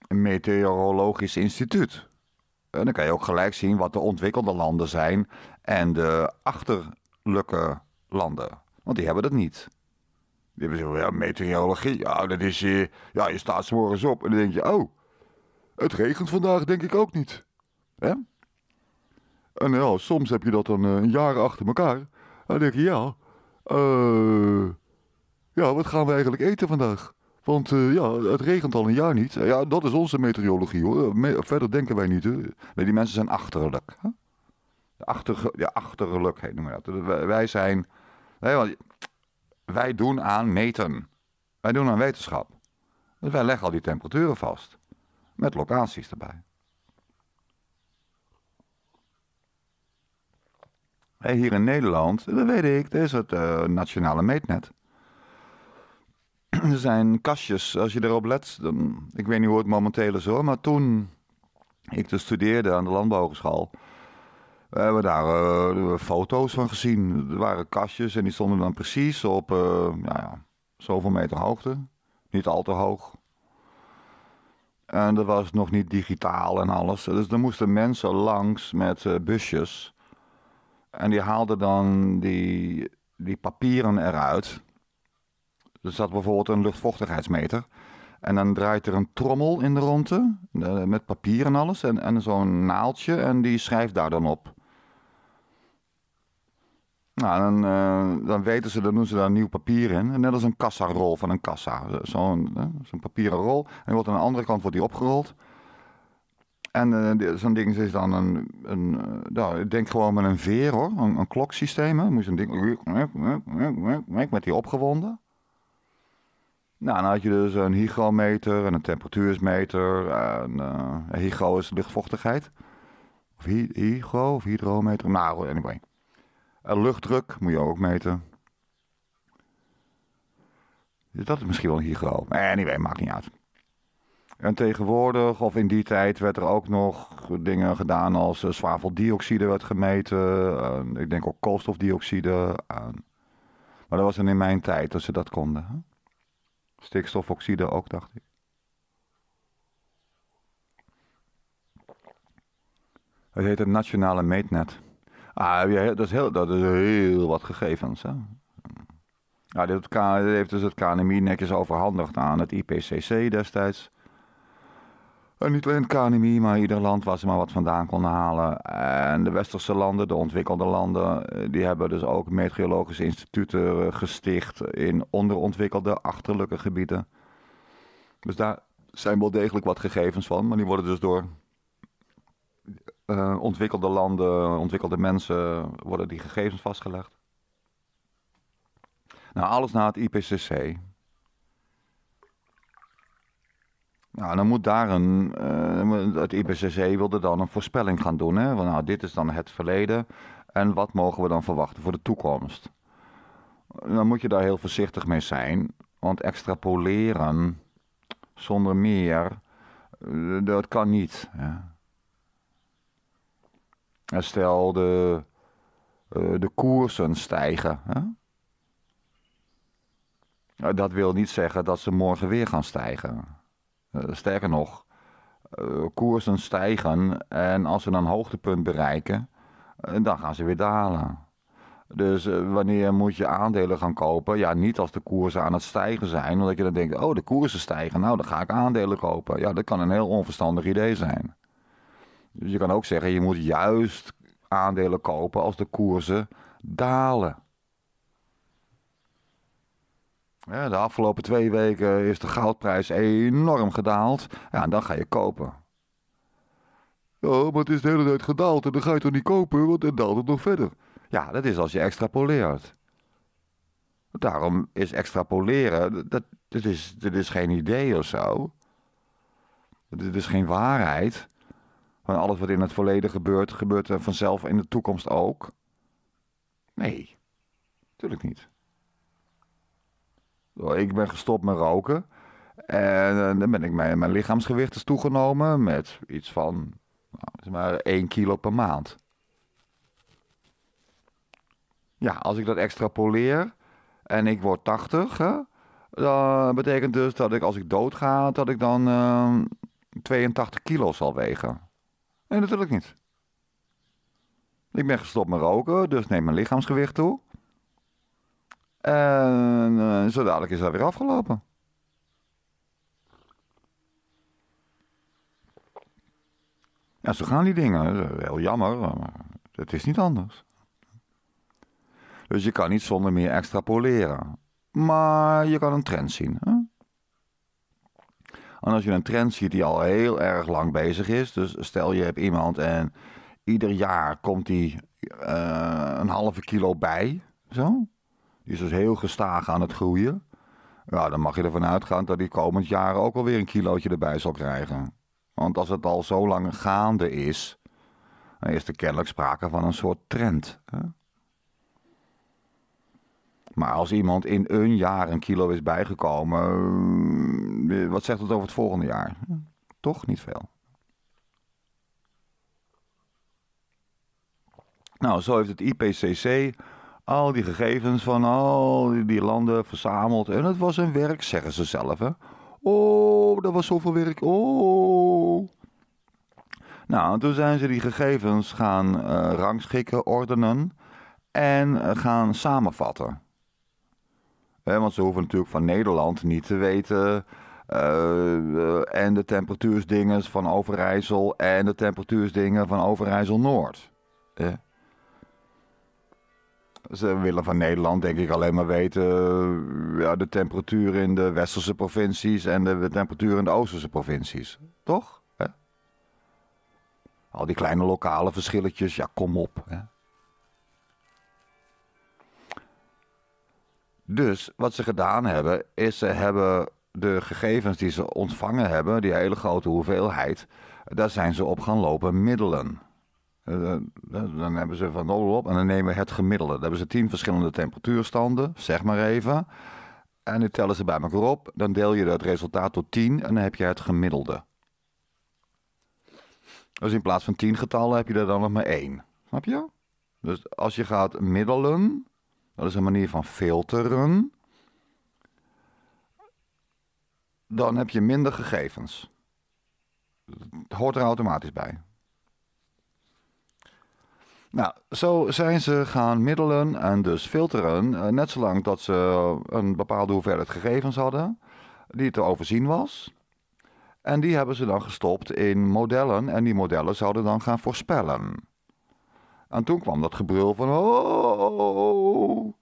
Speaker 1: meteorologisch instituut. En dan kan je ook gelijk zien wat de ontwikkelde landen zijn en de achterlijke landen. Want die hebben dat niet. Die hebben zo, ja, meteorologie, ja, dat is, eh, ja, je staat s morgens op en dan denk je, oh, het regent vandaag denk ik ook niet. Hè? En ja, soms heb je dat dan een eh, jaar achter elkaar. En dan denk je, ja, eh, ja, wat gaan we eigenlijk eten vandaag? Want eh, ja, het regent al een jaar niet. Ja, dat is onze meteorologie hoor. Eh, verder denken wij niet. Hè. die mensen zijn achterlijk. Achter, ja, achterlijk heet noemen we dat. Wij zijn. Nee, want wij doen aan meten. Wij doen aan wetenschap. Dus wij leggen al die temperaturen vast. Met locaties erbij. Hey, hier in Nederland, dat weet ik, dat is het eh, nationale meetnet. zijn kastjes. Als je erop let, dan, ik weet niet hoe het momenteel is hoor, maar toen ik dus studeerde aan de We hebben daar uh, foto's van gezien. Er waren kastjes en die stonden dan precies op uh, ja, zoveel meter hoogte. Niet al te hoog. En dat was nog niet digitaal en alles. Dus dan moesten mensen langs met eh, busjes. En die haalden dan die, die papieren eruit. Er zat bijvoorbeeld een luchtvochtigheidsmeter. En dan draait er een trommel in de ronde eh, met papier en alles en, en zo'n naaldje en die schrijft daar dan op. Nou, dan, eh, dan weten ze, dan doen ze daar nieuw papier in. Net als een kassarol van een kassa. Zo'n eh, zo papieren rol. En wordt aan de andere kant wordt die opgerold. En zo'n ding is dan een, een nou, denk gewoon met een veer hoor, een, kloksysteem. Hè. Dan moet je een ding, met die opgewonden. Nou, dan had je dus een hygrometer en een temperatuursmeter. En, uh, eh, hygro is luchtvochtigheid. Of hy hygro of hydrometer. Nou, anyway. En luchtdruk moet je ook meten. Dus dat is misschien wel een hygro. Anyway, maakt niet uit. En tegenwoordig, of in die tijd, werd er ook nog dingen gedaan als eh, zwaveldioxide werd gemeten. ik denk ook koolstofdioxide. maar dat was dan in mijn tijd dat ze dat konden. Stikstofoxide ook, dacht ik. Het heet het Nationale Meetnet. Ah, dat is heel, dat is heel wat gegevens. Hè? Ja, dit, heeft dus het KNMI netjes overhandigd aan het IPCC destijds. En eh, niet alleen het maar ieder land waar ze maar wat vandaan kon halen. En de westerse landen, de ontwikkelde landen, eh, die hebben dus ook meteorologische instituten eh, gesticht in onderontwikkelde, achterlijke gebieden. Dus daar zijn wel degelijk wat gegevens van, maar die worden dus door ontwikkelde landen, ontwikkelde mensen, worden die gegevens vastgelegd. Nou, alles na het IPCC. Nou, dan moet daar een. Uh, het IBCC wilde dan een voorspelling gaan doen. Hè? Want, nou, dit is dan het verleden. En wat mogen we dan verwachten voor de toekomst? Dan moet je daar heel voorzichtig mee zijn. Want extrapoleren zonder meer, eh, dat kan niet. stel de, eh, de koersen stijgen. Hè? Nou, dat wil niet zeggen dat ze morgen weer gaan stijgen. Eh, sterker nog, eh, koersen stijgen en als ze een hoogtepunt bereiken, eh, dan gaan ze weer dalen. Dus wanneer moet je aandelen gaan kopen? Ja, niet als de koersen aan het stijgen zijn, omdat je dan denkt, oh de koersen stijgen, nou dan ga ik aandelen kopen. Ja, dat kan een heel onverstandig idee zijn. Dus je kan ook zeggen, je moet juist aandelen kopen als de koersen dalen. De afgelopen twee weken is de goudprijs enorm gedaald. Ja, en dan ga je kopen. Oh, maar het is de hele tijd gedaald en dan ga je toch niet kopen, want dan daalt het nog verder. Ja, dat is als je extrapoleert. Daarom is extrapoleren, dat, dat, is, dat is geen idee of zo. Dit is geen waarheid. Van alles wat in het verleden gebeurt, gebeurt er vanzelf in de toekomst ook. Nee, natuurlijk niet. Ik ben gestopt met roken. En eh, dan ben ik mijn, lichaamsgewicht is toegenomen met iets van nou, zeg maar 1 kilo per maand. Ja, als ik dat extrapoleer en ik word 80, dan betekent dus dat ik als ik doodga, dat ik dan 82 ehm, kilo zal wegen. Nee, natuurlijk niet. Ik ben gestopt met roken, dus neem mijn lichaamsgewicht toe. En eh, zo dadelijk is dat weer afgelopen. Ja, zo gaan die dingen. Heel jammer, maar het is niet anders. Dus je kan niet zonder meer extrapoleren. Maar je kan een trend zien. Hè? En als je een trend ziet die al heel erg lang bezig is. Dus stel je hebt iemand en ieder jaar komt die eh, een halve kilo bij. Zo. Die is dus heel gestaag aan het groeien. Ja, dan mag je ervan uitgaan dat hij komend jaar ook alweer een kilootje erbij zal krijgen. Want als het al zo lang gaande is, dan is er kennelijk sprake van een soort trend. Hè? Maar als iemand in een jaar een kilo is bijgekomen, eh, wat zegt dat over het volgende jaar? Toch niet veel. Nou, zo heeft het IPCC al die gegevens van al die landen verzameld. En het was een werk, zeggen ze zelf. Oh, dat was zoveel werk. Oh. Nou, toen zijn ze die gegevens gaan eh, rangschikken, ordenen en eh, gaan samenvatten. want ze hoeven natuurlijk van Nederland niet te weten. Eh, en de temperatuursdingen van Overijssel en de temperatuursdingen van Overijssel Noord. Eh? Ze willen van Nederland, denk ik, alleen maar weten eh, ja, de temperatuur in de westerse provincies en de temperatuur in de oosterse provincies. Toch? Al die kleine lokale verschilletjes, ja, kom op. Dus wat ze gedaan hebben, is ze hebben de gegevens die ze ontvangen hebben, die hele grote hoeveelheid, daar zijn ze op gaan lopen middelen. Eh, eh, dan hebben ze van alles op en dan nemen we het gemiddelde. Dan hebben ze tien verschillende temperatuurstanden, zeg maar even. En die tellen ze bij elkaar op. Dan deel je dat resultaat door 10 en dan heb je het gemiddelde. Dus in plaats van 10 getallen heb je er dan nog maar één. Snap je? Dus als je gaat middelen, dat is een manier van filteren. Dan heb je minder gegevens. Het hoort er automatisch bij. Nou, zo zijn ze gaan middelen en dus filteren, eh, net zolang dat ze een bepaalde hoeveelheid gegevens hadden, die te overzien was. En die hebben ze dan gestopt in modellen en die modellen zouden dan gaan voorspellen. En toen kwam dat gebrul van, oh,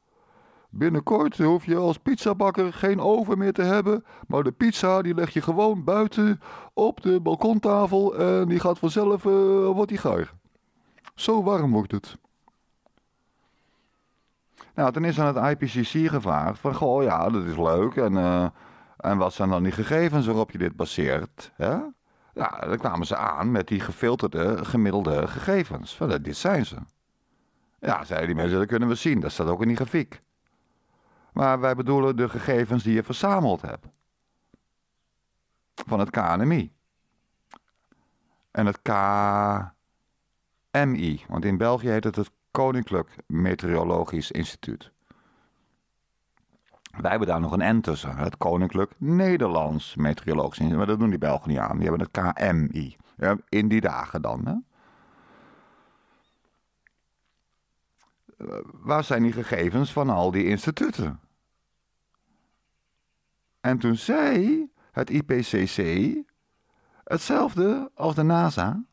Speaker 1: binnenkort hoef je als pizzabakker geen oven meer te hebben, maar de pizza die leg je gewoon buiten op de balkontafel en die gaat vanzelf, uh, wordt die gaar. Zo warm wordt het. Nou, dan is aan het IPCC gevraagd van, goh, ja, dat is leuk. En, eh, en wat zijn dan die gegevens waarop je dit baseert? Hè? Ja, dan kwamen ze aan met die gefilterde gemiddelde gegevens. Van, dit zijn ze. Ja, zeiden die mensen, dat kunnen we zien. Dat staat ook in die grafiek. Maar wij bedoelen de gegevens die je verzameld hebt. Van het KNMI. En het K... MI, want in België heet het het Koninklijk Meteorologisch Instituut. Wij hebben daar nog een N tussen, het Koninklijk Nederlands Meteorologisch Instituut. Maar dat doen die Belgen niet aan, die hebben het KMI. Ja, in die dagen dan. Hè? Eh, waar zijn die gegevens van al die instituten? En toen zei het IPCC hetzelfde als de NASA.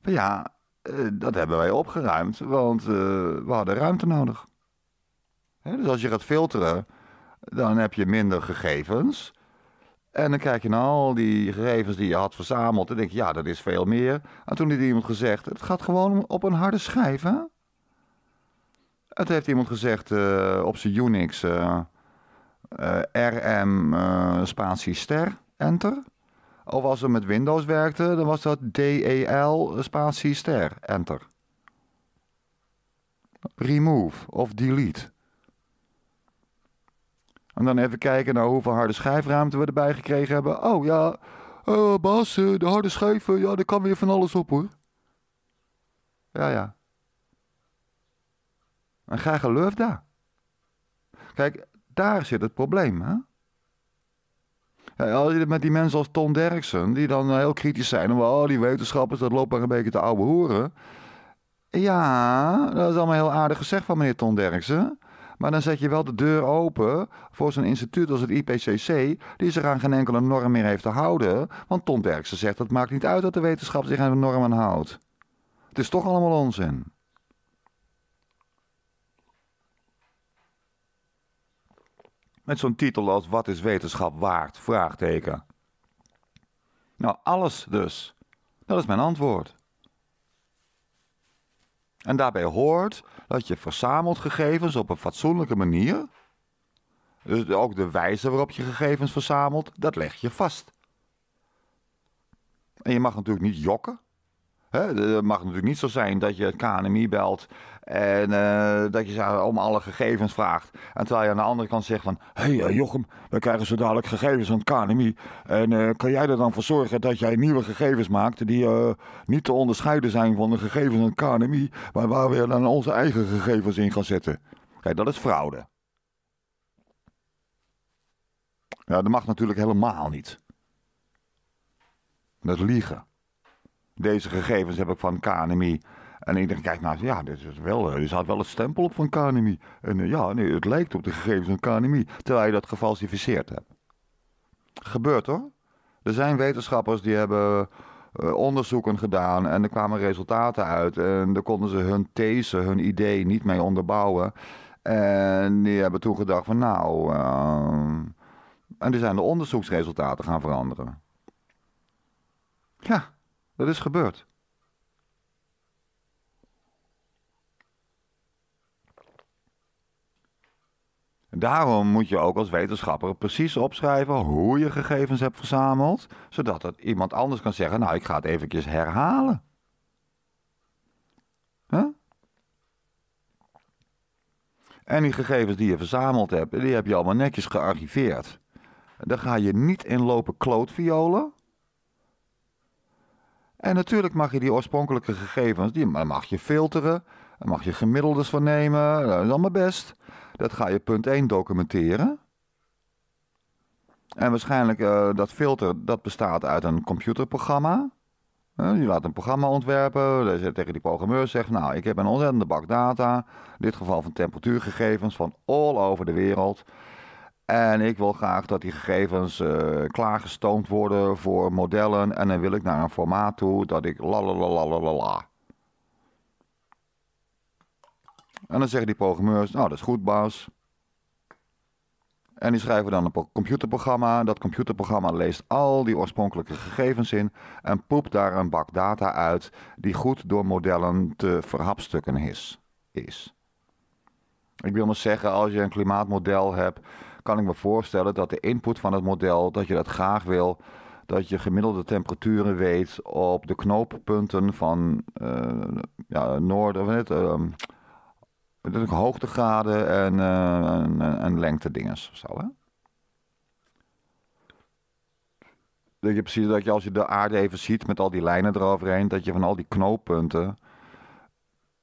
Speaker 1: ja, eh, dat hebben wij opgeruimd, want eh, we hadden ruimte nodig. Hè, dus als je gaat filteren, dan heb je minder gegevens. En dan kijk je naar nou al die gegevens die je had verzameld en denk je, ja, dat is veel meer. En toen heeft iemand gezegd, het gaat gewoon op een harde schijf, hè? Het heeft iemand gezegd eh, op zijn Unix, RM spatie ster, enter. Of als we met Windows werkten, dan was dat DEL spatie ster, enter. Remove of delete. En dan even kijken naar hoeveel harde schijfruimte we erbij gekregen hebben. Oh ja, uh, Bas, eh, de harde schijven, ja, daar kan weer van alles op hoor. Ja, ja. En ga geloof daar. Kijk, daar zit het probleem, hè? Met die mensen als Tom Derksen, die dan eh, heel kritisch zijn. En oh, die wetenschappers, dat loopt maar een beetje te oude hoeren. Ja, dat is allemaal heel aardig gezegd van meneer Ton Derksen. Maar dan zet je wel de deur open voor zo'n instituut als het IPCC, die zich aan geen enkele norm meer heeft te houden. Want Ton Derksen zegt, het maakt niet uit dat de wetenschap zich aan de norm aan houdt. Het is toch allemaal onzin. Met zo'n titel als Wat is wetenschap waard? Vraagteken. Nou, alles dus. Dat is mijn antwoord. En daarbij hoort dat je verzamelt gegevens op een fatsoenlijke manier. Dus ook de wijze waarop je gegevens verzamelt, dat leg je vast. En je mag natuurlijk niet jokken. het mag natuurlijk niet zo zijn dat je het KNMI belt en eh, dat je ze om alle gegevens vraagt. En terwijl je aan de andere kant zegt van... Hé hey, eh, Jochem, we krijgen zo dadelijk gegevens van het En uh, kan jij er dan voor zorgen dat jij nieuwe gegevens maakt... die niet te onderscheiden zijn van de gegevens van het maar waar we dan onze eigen gegevens in gaan zetten? Kijk, dat is fraude. Ja, dat mag natuurlijk helemaal niet. Dat is liegen. Deze gegevens heb ik van KNMI... En iedereen kijk naar nou, ja, dit is wel, eh, er zat wel het stempel op van KNMI. En eh, ja, nee, het lijkt op de gegevens van KNMI, terwijl je dat gefalsificeerd hebt. Gebeurt hoor. Er zijn wetenschappers die hebben eh, onderzoeken gedaan en er kwamen resultaten uit. En daar konden ze hun these, hun idee niet mee onderbouwen. En die hebben toen gedacht van nou, en die zijn de onderzoeksresultaten gaan veranderen. Ja, dat is gebeurd. Daarom moet je ook als wetenschapper precies opschrijven hoe je gegevens hebt verzameld, zodat het iemand anders kan zeggen: Nou, ik ga het eventjes herhalen. En die gegevens die je verzameld hebt, die heb je allemaal netjes gearchiveerd. Daar ga je niet in lopen klootviolen. En natuurlijk mag je die oorspronkelijke gegevens, die mag je filteren, daar mag je gemiddeldes van nemen, dat is allemaal best. Dat ga je punt 1 documenteren. En waarschijnlijk eh, dat filter, dat bestaat uit een computerprogramma. Uh, eh, je laat een programma ontwerpen, dus tegen die programmeur zegt, nou, ik heb een ontzettende bak data, in dit geval van temperatuurgegevens van all over de wereld. En ik wil graag dat die gegevens eh, klaargestoomd worden voor modellen. En dan wil ik naar een formaat toe dat ik la En dan zeggen die programmeurs, nou dat is goed baas. En die schrijven dan een computerprogramma. Dat computerprogramma leest al die oorspronkelijke gegevens in en poept daar een bak data uit die goed door modellen te verhapstukken is. is. Ik wil maar zeggen, als je een klimaatmodel hebt, kan ik me voorstellen dat de input van het model, dat je dat graag wil, dat je gemiddelde temperaturen weet op de knooppunten van uh, ja, noorden, of net, uh, dat ik hoogtegraden eh, en, en, lengte dingen zo, hè? Dat je precies dat je als je de aarde even ziet met al die lijnen eroverheen, dat je van al die knooppunten,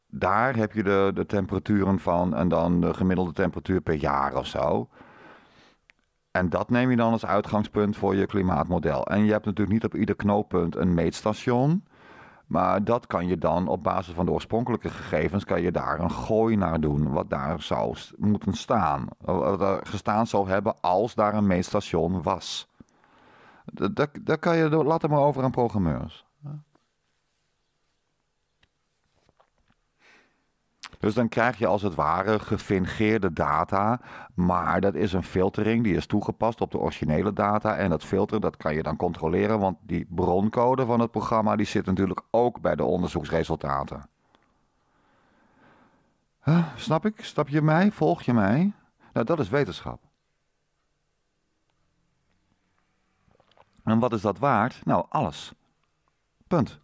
Speaker 1: daar heb je de, de temperaturen van en dan de gemiddelde temperatuur per jaar of zo. En dat neem je dan als uitgangspunt voor je klimaatmodel. En je hebt natuurlijk niet op ieder knooppunt een meetstation. Maar dat kan je dan op basis van de oorspronkelijke gegevens, kan je daar een gooi naar doen. Wat daar zou moeten staan. Wat er gestaan zou hebben als daar een meetstation was. Dat, kan je, laat het maar over aan programmeurs. Dus dan krijg je als het ware gefingeerde data. Maar dat is een filtering die is toegepast op de originele data. En dat filter dat kan je dan controleren. Want die broncode van het programma die zit natuurlijk ook bij de onderzoeksresultaten. snap ik? Snap je mij? Volg je mij? Nou, dat is wetenschap. En wat is dat waard? Nou, alles. Punt.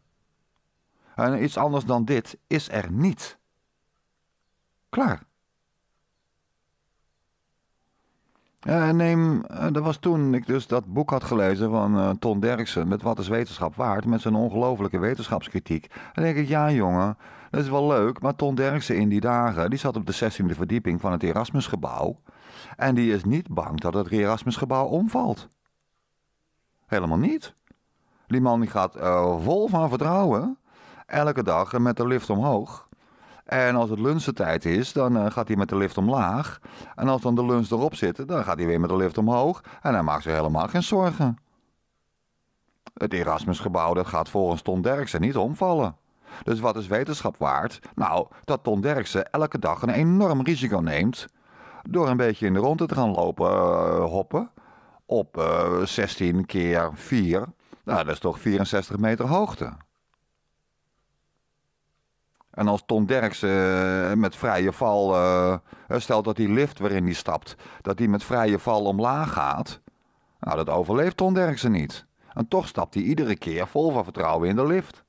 Speaker 1: En iets anders dan dit is er niet. Klaar. Uh, neem, eh, dat was toen ik dus dat boek had gelezen van uh, Ton Derksen... met Wat is wetenschap waard? Met zijn ongelofelijke wetenschapskritiek. Dan denk ik, ja jongen, dat is wel leuk... maar Ton Derksen in die dagen, die zat op de 16e verdieping van het Erasmusgebouw... en die is niet bang dat het Erasmusgebouw omvalt. Helemaal niet. Die man die gaat vol van vertrouwen... elke dag met de lift omhoog... En als het lunchtijd is, dan eh, gaat hij met de lift omlaag. En als dan de lunch erop zit, dan gaat hij weer met de lift omhoog. En dan maakt zich helemaal geen zorgen. Het Erasmusgebouw dat gaat volgens Ton Derksen niet omvallen. Dus wat is wetenschap waard? Nou, dat Ton Derksen elke dag een enorm risico neemt. Door een beetje in de ronde te gaan lopen eh, hoppen. Op 16 eh, keer 4. Nou, dat is toch 64 meter hoogte. En als Ton Derksen eh, met vrije val, eh, eh, stelt dat die lift waarin hij stapt, dat die met vrije val omlaag gaat. Nou, dat overleeft Ton Derksen niet. En toch stapt hij iedere keer vol van vertrouwen in de lift.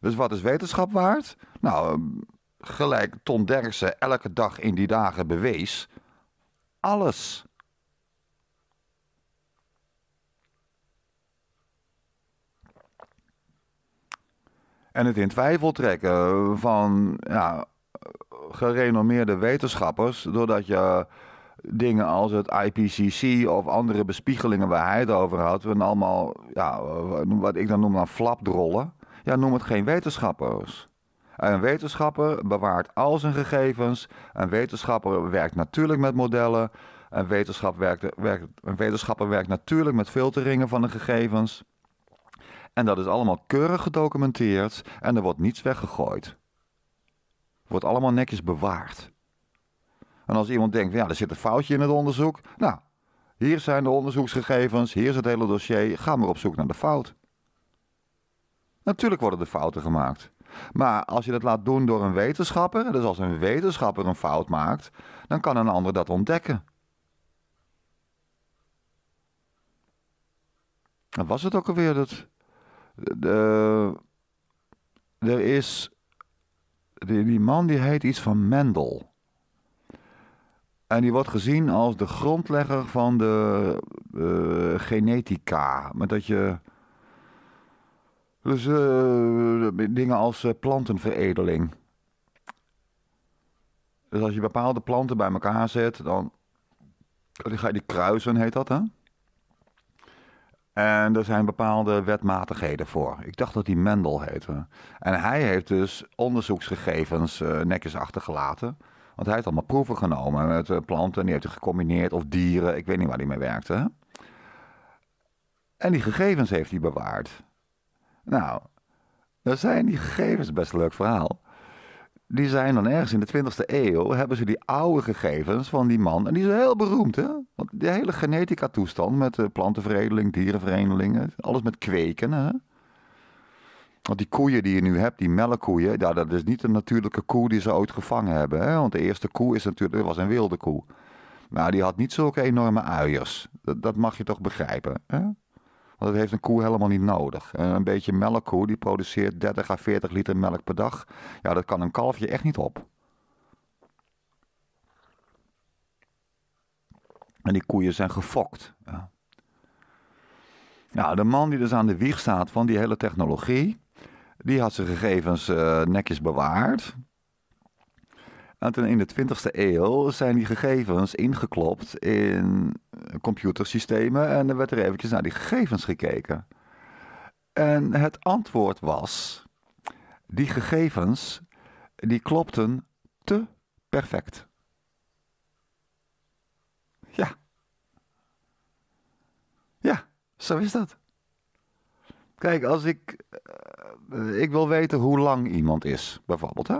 Speaker 1: Dus wat is wetenschap waard? Nou, gelijk Ton Derksen elke dag in die dagen bewees, alles En het in twijfel trekken van ja, gerenommeerde wetenschappers, doordat je dingen als het IPCC of andere bespiegelingen waar hij het over had, en allemaal, ja, wat ik dan noem dan flapdrollen, ja, noem het geen wetenschappers. Een wetenschapper bewaart al zijn gegevens. Een wetenschapper werkt natuurlijk met modellen. Een, wetenschap werkt, werkt, een wetenschapper werkt natuurlijk met filteringen van de gegevens. En dat is allemaal keurig gedocumenteerd en er wordt niets weggegooid. Wordt allemaal netjes bewaard. En als iemand denkt, ja, er zit een foutje in het onderzoek. Nou, hier zijn de onderzoeksgegevens, hier is het hele dossier. Ga maar op zoek naar de fout. Natuurlijk worden er fouten gemaakt. Maar als je dat laat doen door een wetenschapper, dus als een wetenschapper een fout maakt, dan kan een ander dat ontdekken. En was het ook alweer dat er is. Die, die man die heet iets van Mendel. En die wordt gezien als de grondlegger van de eh, genetica. Maar dat je. Dus eh, dingen als eh, plantenveredeling. Dus als je bepaalde planten bij elkaar zet, dan. dan ga je die kruisen, heet dat, hè? En er zijn bepaalde wetmatigheden voor. Ik dacht dat die Mendel heette. En hij heeft dus onderzoeksgegevens uh, netjes achtergelaten. Want hij heeft allemaal proeven genomen met uh, planten. Die heeft hij gecombineerd. Of dieren. Ik weet niet waar hij mee werkte. En die gegevens heeft hij bewaard. Nou, dan zijn die gegevens best een leuk verhaal die zijn dan ergens in de 20e eeuw, hebben ze die oude gegevens van die man. En die is heel beroemd, hè? Want die hele genetica-toestand met eh, plantenveredeling, dierenverenigingen, alles met kweken, hè? Want die koeien die je nu hebt, die melkkoeien, ja, dat is niet een natuurlijke koe die ze ooit gevangen hebben. Hè? Want de eerste koe is natuurlijk, was een wilde koe. Maar die had niet zulke enorme uiers. Dat, dat mag je toch begrijpen, hè? Want dat heeft een koe helemaal niet nodig. Eh, een beetje melkkoe die produceert 30 à 40 liter melk per dag. Ja, dat kan een kalfje echt niet op. En die koeien zijn gefokt. Ja. Nou, de man die dus aan de wieg staat van die hele technologie, die had zijn gegevens eh, netjes bewaard. Want nou, in de 20e eeuw zijn die gegevens ingeklopt in computersystemen en er werd er eventjes naar die gegevens gekeken. En het antwoord was, die gegevens die klopten te perfect. Ja. Ja, zo is dat. Kijk, als ik. Eh, ik wil weten hoe lang iemand is, bijvoorbeeld. Hè?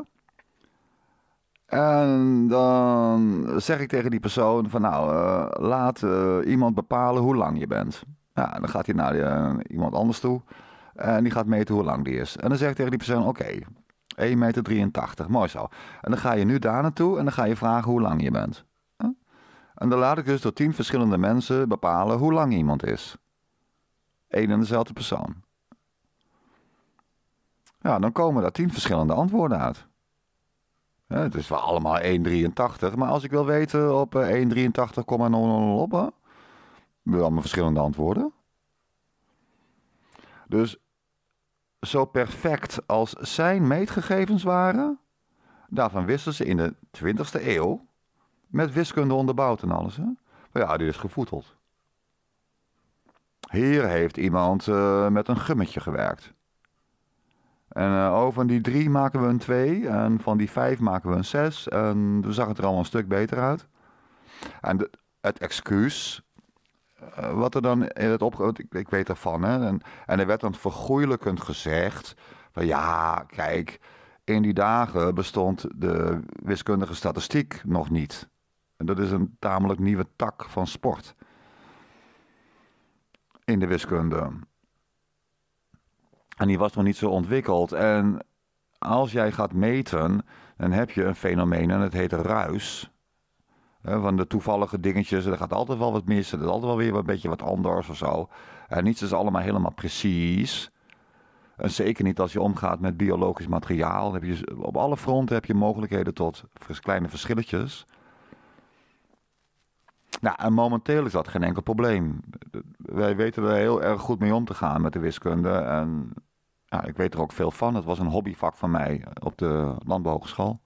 Speaker 1: En dan zeg ik tegen die persoon van nou, eh, laat eh, iemand bepalen hoe lang je bent. Ja, dan gaat hij naar eh, iemand anders toe en die gaat meten hoe lang die is. En dan zeg ik tegen die persoon, oké, 1,83 meter, mooi zo. En dan ga je nu daar naartoe en dan ga je vragen hoe lang je bent. En dan laat ik dus door tien verschillende mensen bepalen hoe lang iemand is. Eén en dezelfde persoon. Ja, dan komen daar tien verschillende antwoorden uit. Ja, het is wel allemaal 1,83. Maar als ik wil weten op 1,83,000 eh, hebben Allemaal verschillende antwoorden. Dus zo perfect als zijn meetgegevens waren, daarvan wisten ze in de 20e eeuw met wiskunde onderbouwd en alles. Hè? Maar ja, die is gevoeteld. Hier heeft iemand eh, met een gummetje gewerkt. En uh, eh, van die drie maken we een twee. En van die vijf maken we een zes. En toen zag het er allemaal een stuk beter uit. En het excuus. Eh, wat er dan in het op, ik, weet ervan, hè? En, er werd dan vergoeilijkend gezegd: van ja, kijk, in die dagen bestond de wiskundige statistiek nog niet. En dat is een tamelijk nieuwe tak van sport in de wiskunde. En die was nog niet zo ontwikkeld. En als jij gaat meten, dan heb je een fenomeen en het heet ruis. He, van de toevallige dingetjes, er gaat altijd wel wat mis, er is altijd wel weer een beetje wat anders of zo. En niets is allemaal helemaal precies. En zeker niet als je omgaat met biologisch materiaal. Heb je, op alle fronten heb je mogelijkheden tot kleine verschilletjes. Nou, en momenteel is dat geen enkel probleem. Wij weten er heel erg goed mee om te gaan met de wiskunde. En ja, ik weet er ook veel van. Het was een hobbyvak van mij eh, op de landbouwhogeschool.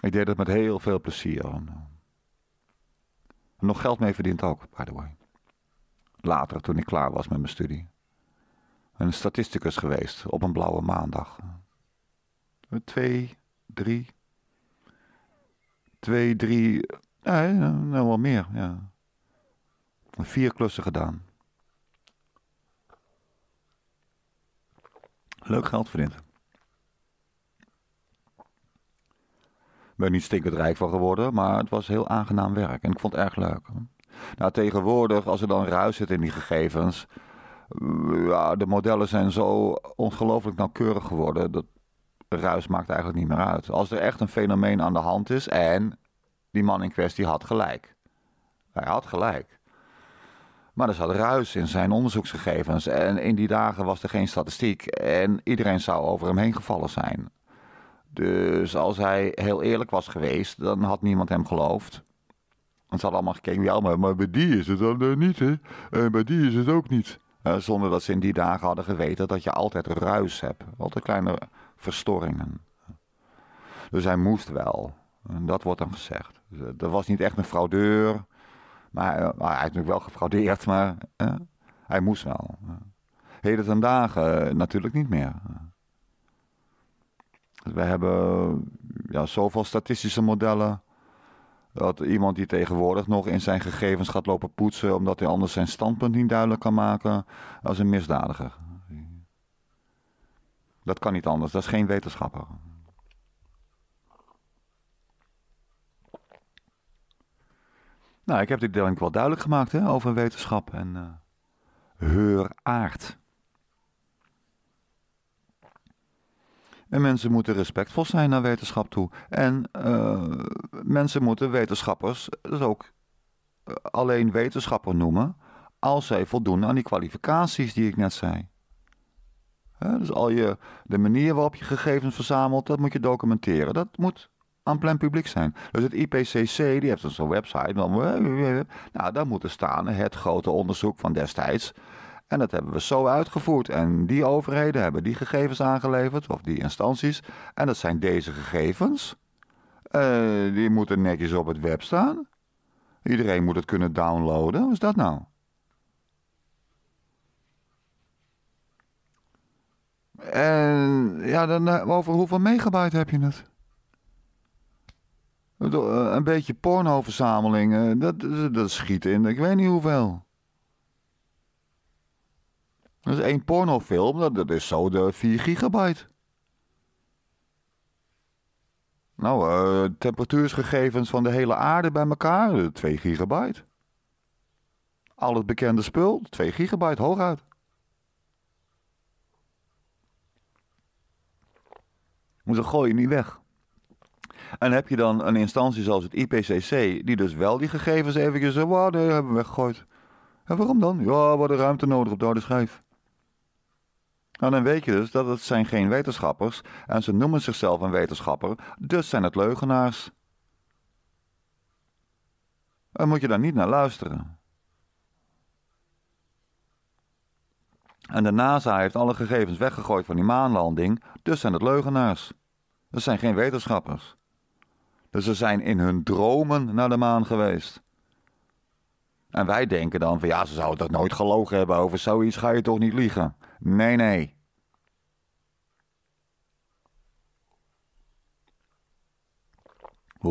Speaker 1: Ik deed het met heel veel plezier. Eh, nog geld mee verdiend ook, by the way. Later, toen ik klaar was met mijn studie. Een statisticus geweest op een blauwe maandag. Eh, twee, drie. Twee, drie. Nee, nou wel meer, ja. Vier klussen gedaan. Leuk geld verdient. Ik ben niet stinkend rijk van geworden, maar het was heel aangenaam werk. En ik vond het erg leuk. Nou, tegenwoordig, als er dan ruis zit in die gegevens. Eh, ja, de modellen zijn zo ongelooflijk nauwkeurig geworden. Dat ruis maakt eigenlijk niet meer uit. Als er echt een fenomeen aan de hand is en die man in kwestie had gelijk. Hij had gelijk. Maar er zat ruis in zijn onderzoeksgegevens. En in die dagen was er geen statistiek. En iedereen zou over hem heen gevallen zijn. Dus als hij heel eerlijk was geweest, dan had niemand hem geloofd. Want ze hadden allemaal gekeken, ja, maar, maar bij die is het dan eh, niet, hè? En eh, bij die is het ook niet. Eh, zonder dat ze in die dagen hadden geweten dat je altijd ruis hebt. Altijd kleine verstoringen. Dus hij moest wel. En dat wordt dan gezegd. Dus, er was niet echt een fraudeur. Eh, maar hij is natuurlijk wel gefraudeerd, maar eh, hij moest wel. Heden ten dagen eh, natuurlijk niet meer. Dus we hebben ja, zoveel statistische modellen. Dat iemand die tegenwoordig nog in zijn gegevens gaat lopen poetsen. omdat hij anders zijn standpunt niet duidelijk kan maken. als een misdadiger. Dat kan niet anders, dat is geen wetenschapper. Nou, ik heb dit denk ik wel duidelijk gemaakt hè, over wetenschap en uh, aard. En mensen moeten respectvol zijn naar wetenschap toe. En eh, mensen moeten wetenschappers dus ook eh, alleen wetenschapper noemen als zij voldoen aan die kwalificaties die ik net zei. dus al je, de manier waarop je gegevens verzamelt, dat moet je documenteren. Dat moet aan plein publiek zijn. Dus het IPCC, die heeft zo'n dus website. Dan, eh, eh, eh, nou, daar moeten staan het grote onderzoek van destijds. En dat hebben we zo uitgevoerd. En die overheden hebben die gegevens aangeleverd, of die instanties. En dat zijn deze gegevens. die moeten netjes op het web staan. Iedereen moet het kunnen downloaden. Hoe is dat nou? En ja, dan, over hoeveel megabyte heb je het? Eh, een beetje pornoverzamelingen, dat, dat schiet in, ik weet niet hoeveel. Dat is één pornofilm, dat, is zo de 4 gigabyte. Nou, uh, temperatuursgegevens van de hele aarde bij elkaar, 2 eh, gigabyte. Al het bekende spul, 2 gigabyte hooguit. Moet ze gooien niet weg. En heb je dan een instantie zoals het IPCC, die dus wel die gegevens eventjes, oh, eh, nee, hebben we weggegooid. En waarom dan? Ja, we hadden ruimte nodig op de oude schijf. Nou, dan weet je dus dat het zijn geen wetenschappers en ze noemen zichzelf een wetenschapper, dus zijn het leugenaars. En moet je daar niet naar luisteren. En de NASA heeft alle gegevens weggegooid van die maanlanding, dus zijn het leugenaars. Dat zijn geen wetenschappers. Dus ze zijn in hun dromen naar de maan geweest. En wij denken dan van ja, ze zouden dat nooit gelogen hebben. Over zoiets ga je toch niet liegen? Nee, nee.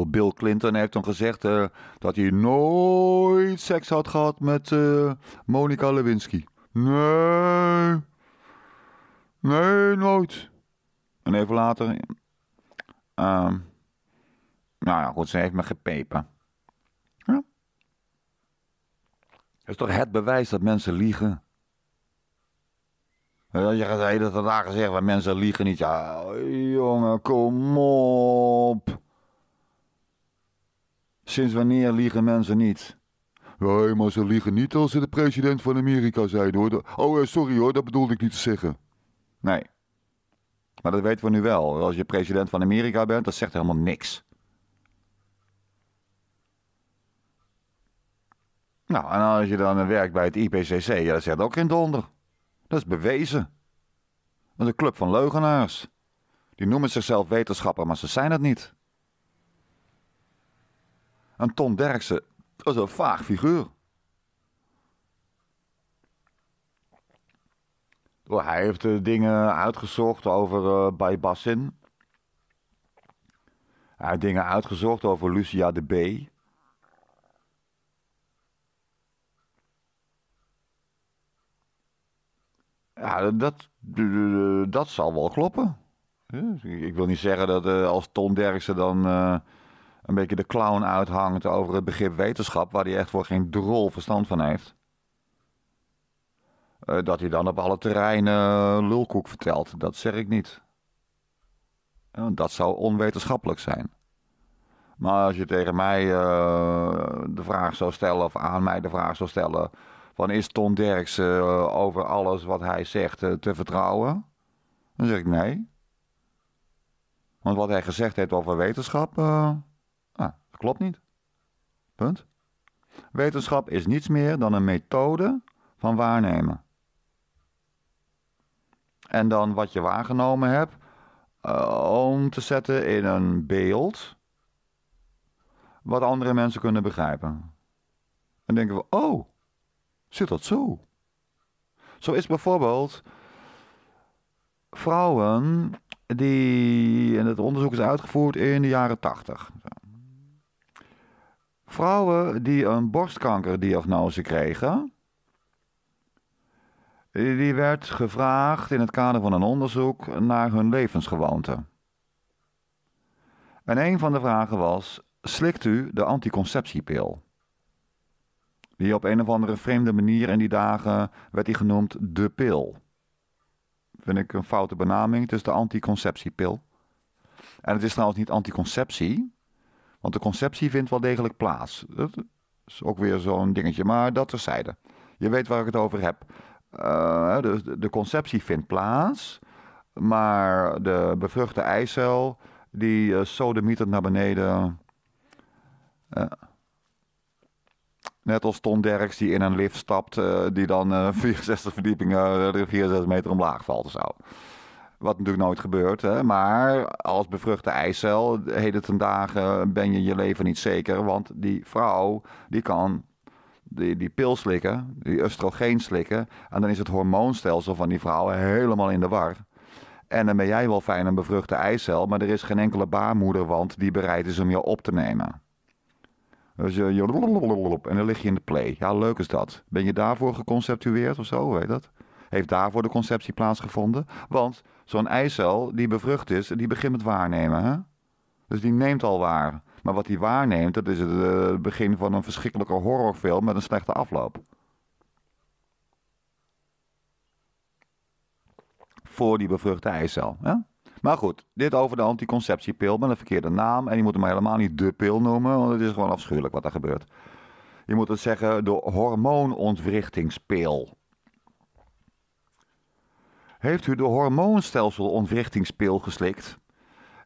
Speaker 1: Bill Clinton heeft dan gezegd eh, dat hij nooit seks had gehad met uh, Monica Lewinsky. Nee. Nee, nooit. En even later. Uh, nou ja, goed, ze heeft me gepepen. Ja. Dat is toch het bewijs dat mensen liegen? Je gaat de hele dag dat mensen liegen niet. Ja, jongen, kom op. Sinds wanneer liegen mensen niet? Nee, maar ze liegen niet als ze de president van Amerika zijn hoor. Oh, eh, sorry hoor, dat bedoelde ik niet te zeggen. Nee. Maar dat weten we nu wel. Als je president van Amerika bent, dat zegt helemaal niks. Nou, en als je dan werkt bij het IPCC, ja, dat zegt ook geen donder. Dat is bewezen. Dat is een club van leugenaars. Die noemen zichzelf wetenschapper, maar ze zijn het niet. En Ton Derksen, dat is een vaag figuur. Hij heeft eh, dingen uitgezocht over uh, eh, bij Bassin. Hij heeft dingen uitgezocht over Lucia de B. Ja, dat, dat zal wel kloppen. Ik wil niet zeggen dat eh, als Ton Derksen dan eh, een beetje de clown uithangt over het begrip wetenschap, waar hij echt voor geen drol verstand van heeft. Eh, dat hij dan op alle terreinen lulkoek vertelt, dat zeg ik niet. Dat zou onwetenschappelijk zijn. Maar als je tegen mij de vraag zou stellen, of aan mij de vraag zou stellen: van is Ton Derksen eh, over alles wat hij zegt eh, te vertrouwen? Dan zeg ik nee. Want wat hij gezegd heeft over wetenschap, eh, ah, klopt niet. Punt. Wetenschap is niets meer dan een methode van waarnemen. En dan wat je waargenomen hebt, om te zetten in een beeld wat andere mensen kunnen begrijpen. En denken we, oh, zit dat zo. Zo is bijvoorbeeld vrouwen die, en het onderzoek is uitgevoerd in de jaren 80. Vrouwen die een borstkankerdiagnose kregen, die werd gevraagd in het kader van een onderzoek naar hun levensgewoonten. En een van de vragen was: slikt u de anticonceptiepil? die op een of andere vreemde manier in die dagen werd die genoemd de pil. Vind ik een foute benaming. Het is de anticonceptiepil. En het is trouwens niet anticonceptie, want de conceptie vindt wel degelijk plaats. Dat is ook weer zo'n dingetje, maar dat terzijde. Je weet waar ik het over heb. Uh, de, de conceptie vindt plaats, maar de bevruchte eicel die de eh, sodemietert naar beneden. Uh, Net als Ton Derks die in een lift stapt, eh, die dan uh, eh, 64 verdiepingen, uh, eh, 64 meter omlaag valt of zo. Wat natuurlijk nooit gebeurt. Hè? Maar als bevruchte eicel, heden ten dagen ben je je leven niet zeker. Want die vrouw, die kan die, die pil slikken, die oestrogeen slikken. En dan is het hormoonstelsel van die vrouw helemaal in de war. En dan ben jij wel fijn een bevruchte eicel, maar er is geen enkele want die bereid is om je op te nemen. Dus je, eh, je en dan lig je in de play. Ja, leuk is dat. Ben je daarvoor geconceptueerd of zo? Hoe dat? Heeft daarvoor de conceptie plaatsgevonden? Want zo'n eicel die bevrucht is, die begint met waarnemen. Hè? Dus die neemt al waar. Maar wat die waarneemt, dat is het eh, begin van een verschrikkelijke horrorfilm met een slechte afloop. Voor die bevruchte eicel. Ja? Maar goed, dit over de anticonceptiepil met een verkeerde naam. En je moet hem helemaal niet de pil noemen, want het is gewoon afschuwelijk wat er gebeurt. Je moet het zeggen de hormoonontwrichtingspil. Heeft u de hormoonstelselontwrichtingspil geslikt?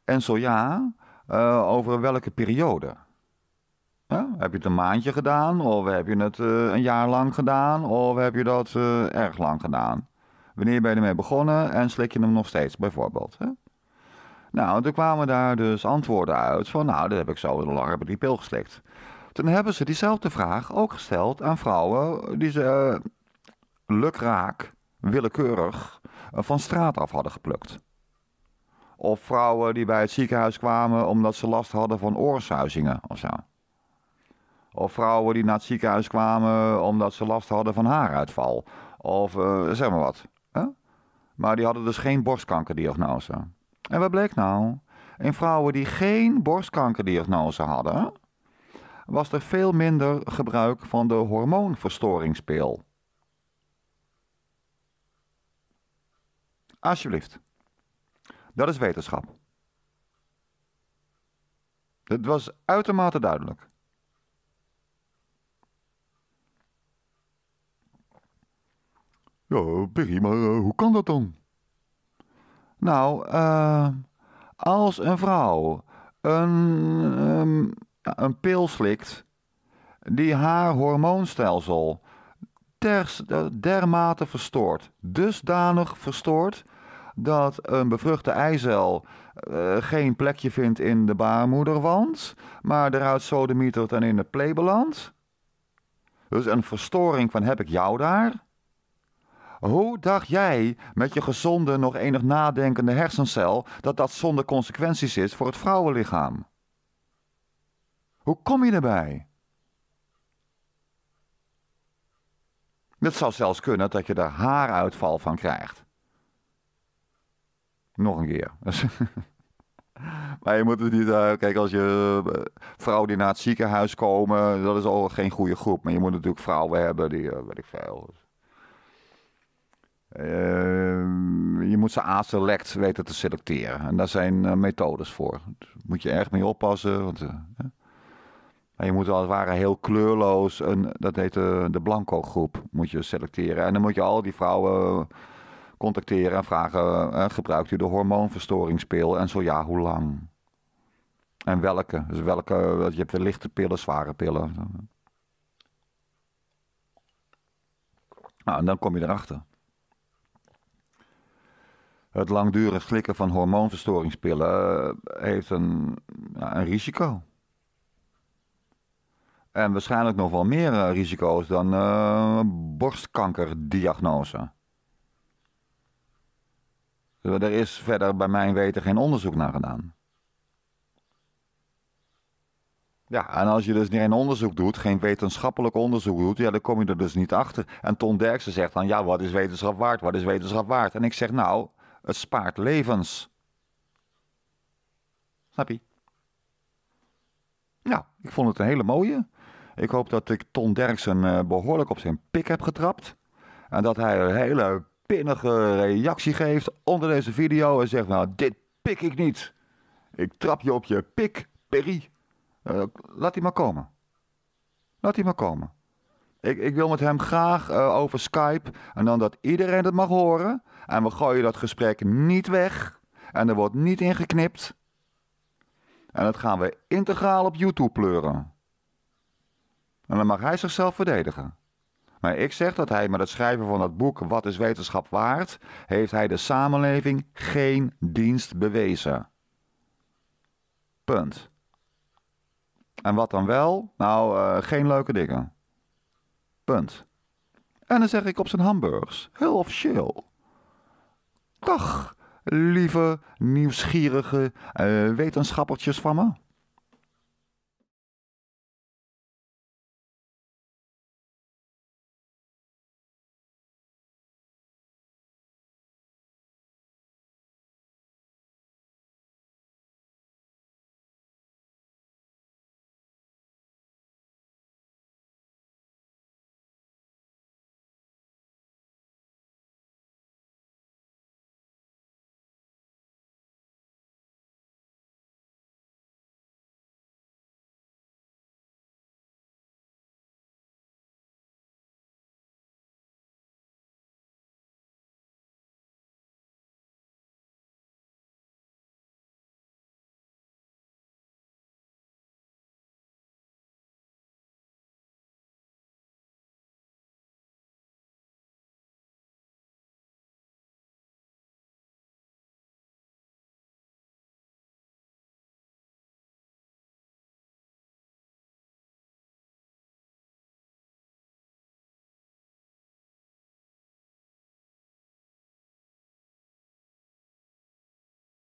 Speaker 1: En zo ja, eh, over welke periode? Heb je het een maandje gedaan? Of heb je het eh, een jaar lang gedaan? Of heb je dat eh, erg lang gedaan? Wanneer ben je ermee begonnen en slik je hem nog steeds, bijvoorbeeld? Hè? Nou, toen kwamen daar dus antwoorden uit van, nou, dat heb ik zo lang heb die pil geslikt. Toen hebben ze diezelfde vraag ook gesteld aan vrouwen die ze eh, lukraak, willekeurig, eh, van straat af hadden geplukt. Of vrouwen die bij het ziekenhuis kwamen omdat ze last hadden van oorzuizingen of zo. Of vrouwen die naar het ziekenhuis kwamen omdat ze last hadden van haaruitval. Of eh, zeg maar wat. Maar die hadden dus geen borstkankerdiagnose. En wat bleek nou? In vrouwen die geen borstkankerdiagnose hadden, was er veel minder gebruik van de hormoonverstoringspil. Alsjeblieft. Dat is wetenschap. Het was uitermate duidelijk. Ja, Piggy, maar eh, hoe kan dat dan? Nou, eh, als een vrouw een, um, een pil slikt die haar hormoonstelsel ter, dermate verstoort, dusdanig verstoort, dat een bevruchte eicel eh, geen plekje vindt in de baarmoederwand, maar eruit sodemietert en in het plebeland. Dus een verstoring van heb ik jou daar? Hoe dacht jij met je gezonde, nog enig nadenkende hersencel dat dat zonder consequenties is voor het vrouwenlichaam? Hoe kom je erbij? Het zou zelfs kunnen dat je er haaruitval van krijgt. Nog een keer. maar je moet het niet. Eh, kijk, als je uh, vrouwen die naar het ziekenhuis komen, dat is al geen goede groep. Maar je moet natuurlijk vrouwen hebben die, eh, weet ik veel. Ehm, je moet ze A-select weten te selecteren. En daar zijn eh, methodes voor. Daar dus moet je erg mee oppassen. Want, en eh, je moet als het ware heel kleurloos, een, dat heet de, eh, de blanco groep, moet je selecteren. En dan moet je al die vrouwen contacteren en vragen, gebruikt u de hormoonverstoringspil? En zo ja, hoe lang? En welke? Dus welke, je hebt de lichte pillen, zware pillen. Nou, en dan kom je erachter het langdurig slikken van hormoonverstoringspillen eh, heeft een, een risico. En waarschijnlijk nog wel meer eh, risico's dan uh, borstkankerdiagnose. Dus er is verder bij mijn weten geen onderzoek naar gedaan. Ja, en als je dus geen onderzoek doet, geen wetenschappelijk onderzoek doet, ja, dan kom je er dus niet achter. En Ton Derksen zegt dan, ja, wat is wetenschap waard? Wat is wetenschap waard? En ik zeg, nou, het spaart levens. Snap je? Nou, ik vond het een hele mooie. Ik hoop dat ik Ton Derksen eh, behoorlijk op zijn pik heb getrapt. En dat hij een hele pinnige reactie geeft onder deze video en zegt: Nou, dit pik ik niet. Ik trap je op je pik, Perry. Eh, laat die maar komen. Laat die maar komen. Ik, ik wil met hem graag eh, over Skype. En dan dat iedereen het mag horen. En we gooien dat gesprek niet weg. En er wordt niet ingeknipt. En dat gaan we integraal op YouTube pleuren. En dan mag hij zichzelf verdedigen. Maar ik zeg dat hij met het schrijven van dat boek Wat is wetenschap waard? heeft hij de samenleving geen dienst bewezen. Punt. En wat dan wel? Nou, eh, geen leuke dingen. Punt. En dan zeg ik op zijn hamburgers, heel officieel. Dag, lieve nieuwsgierige uh, wetenschappertjes van me.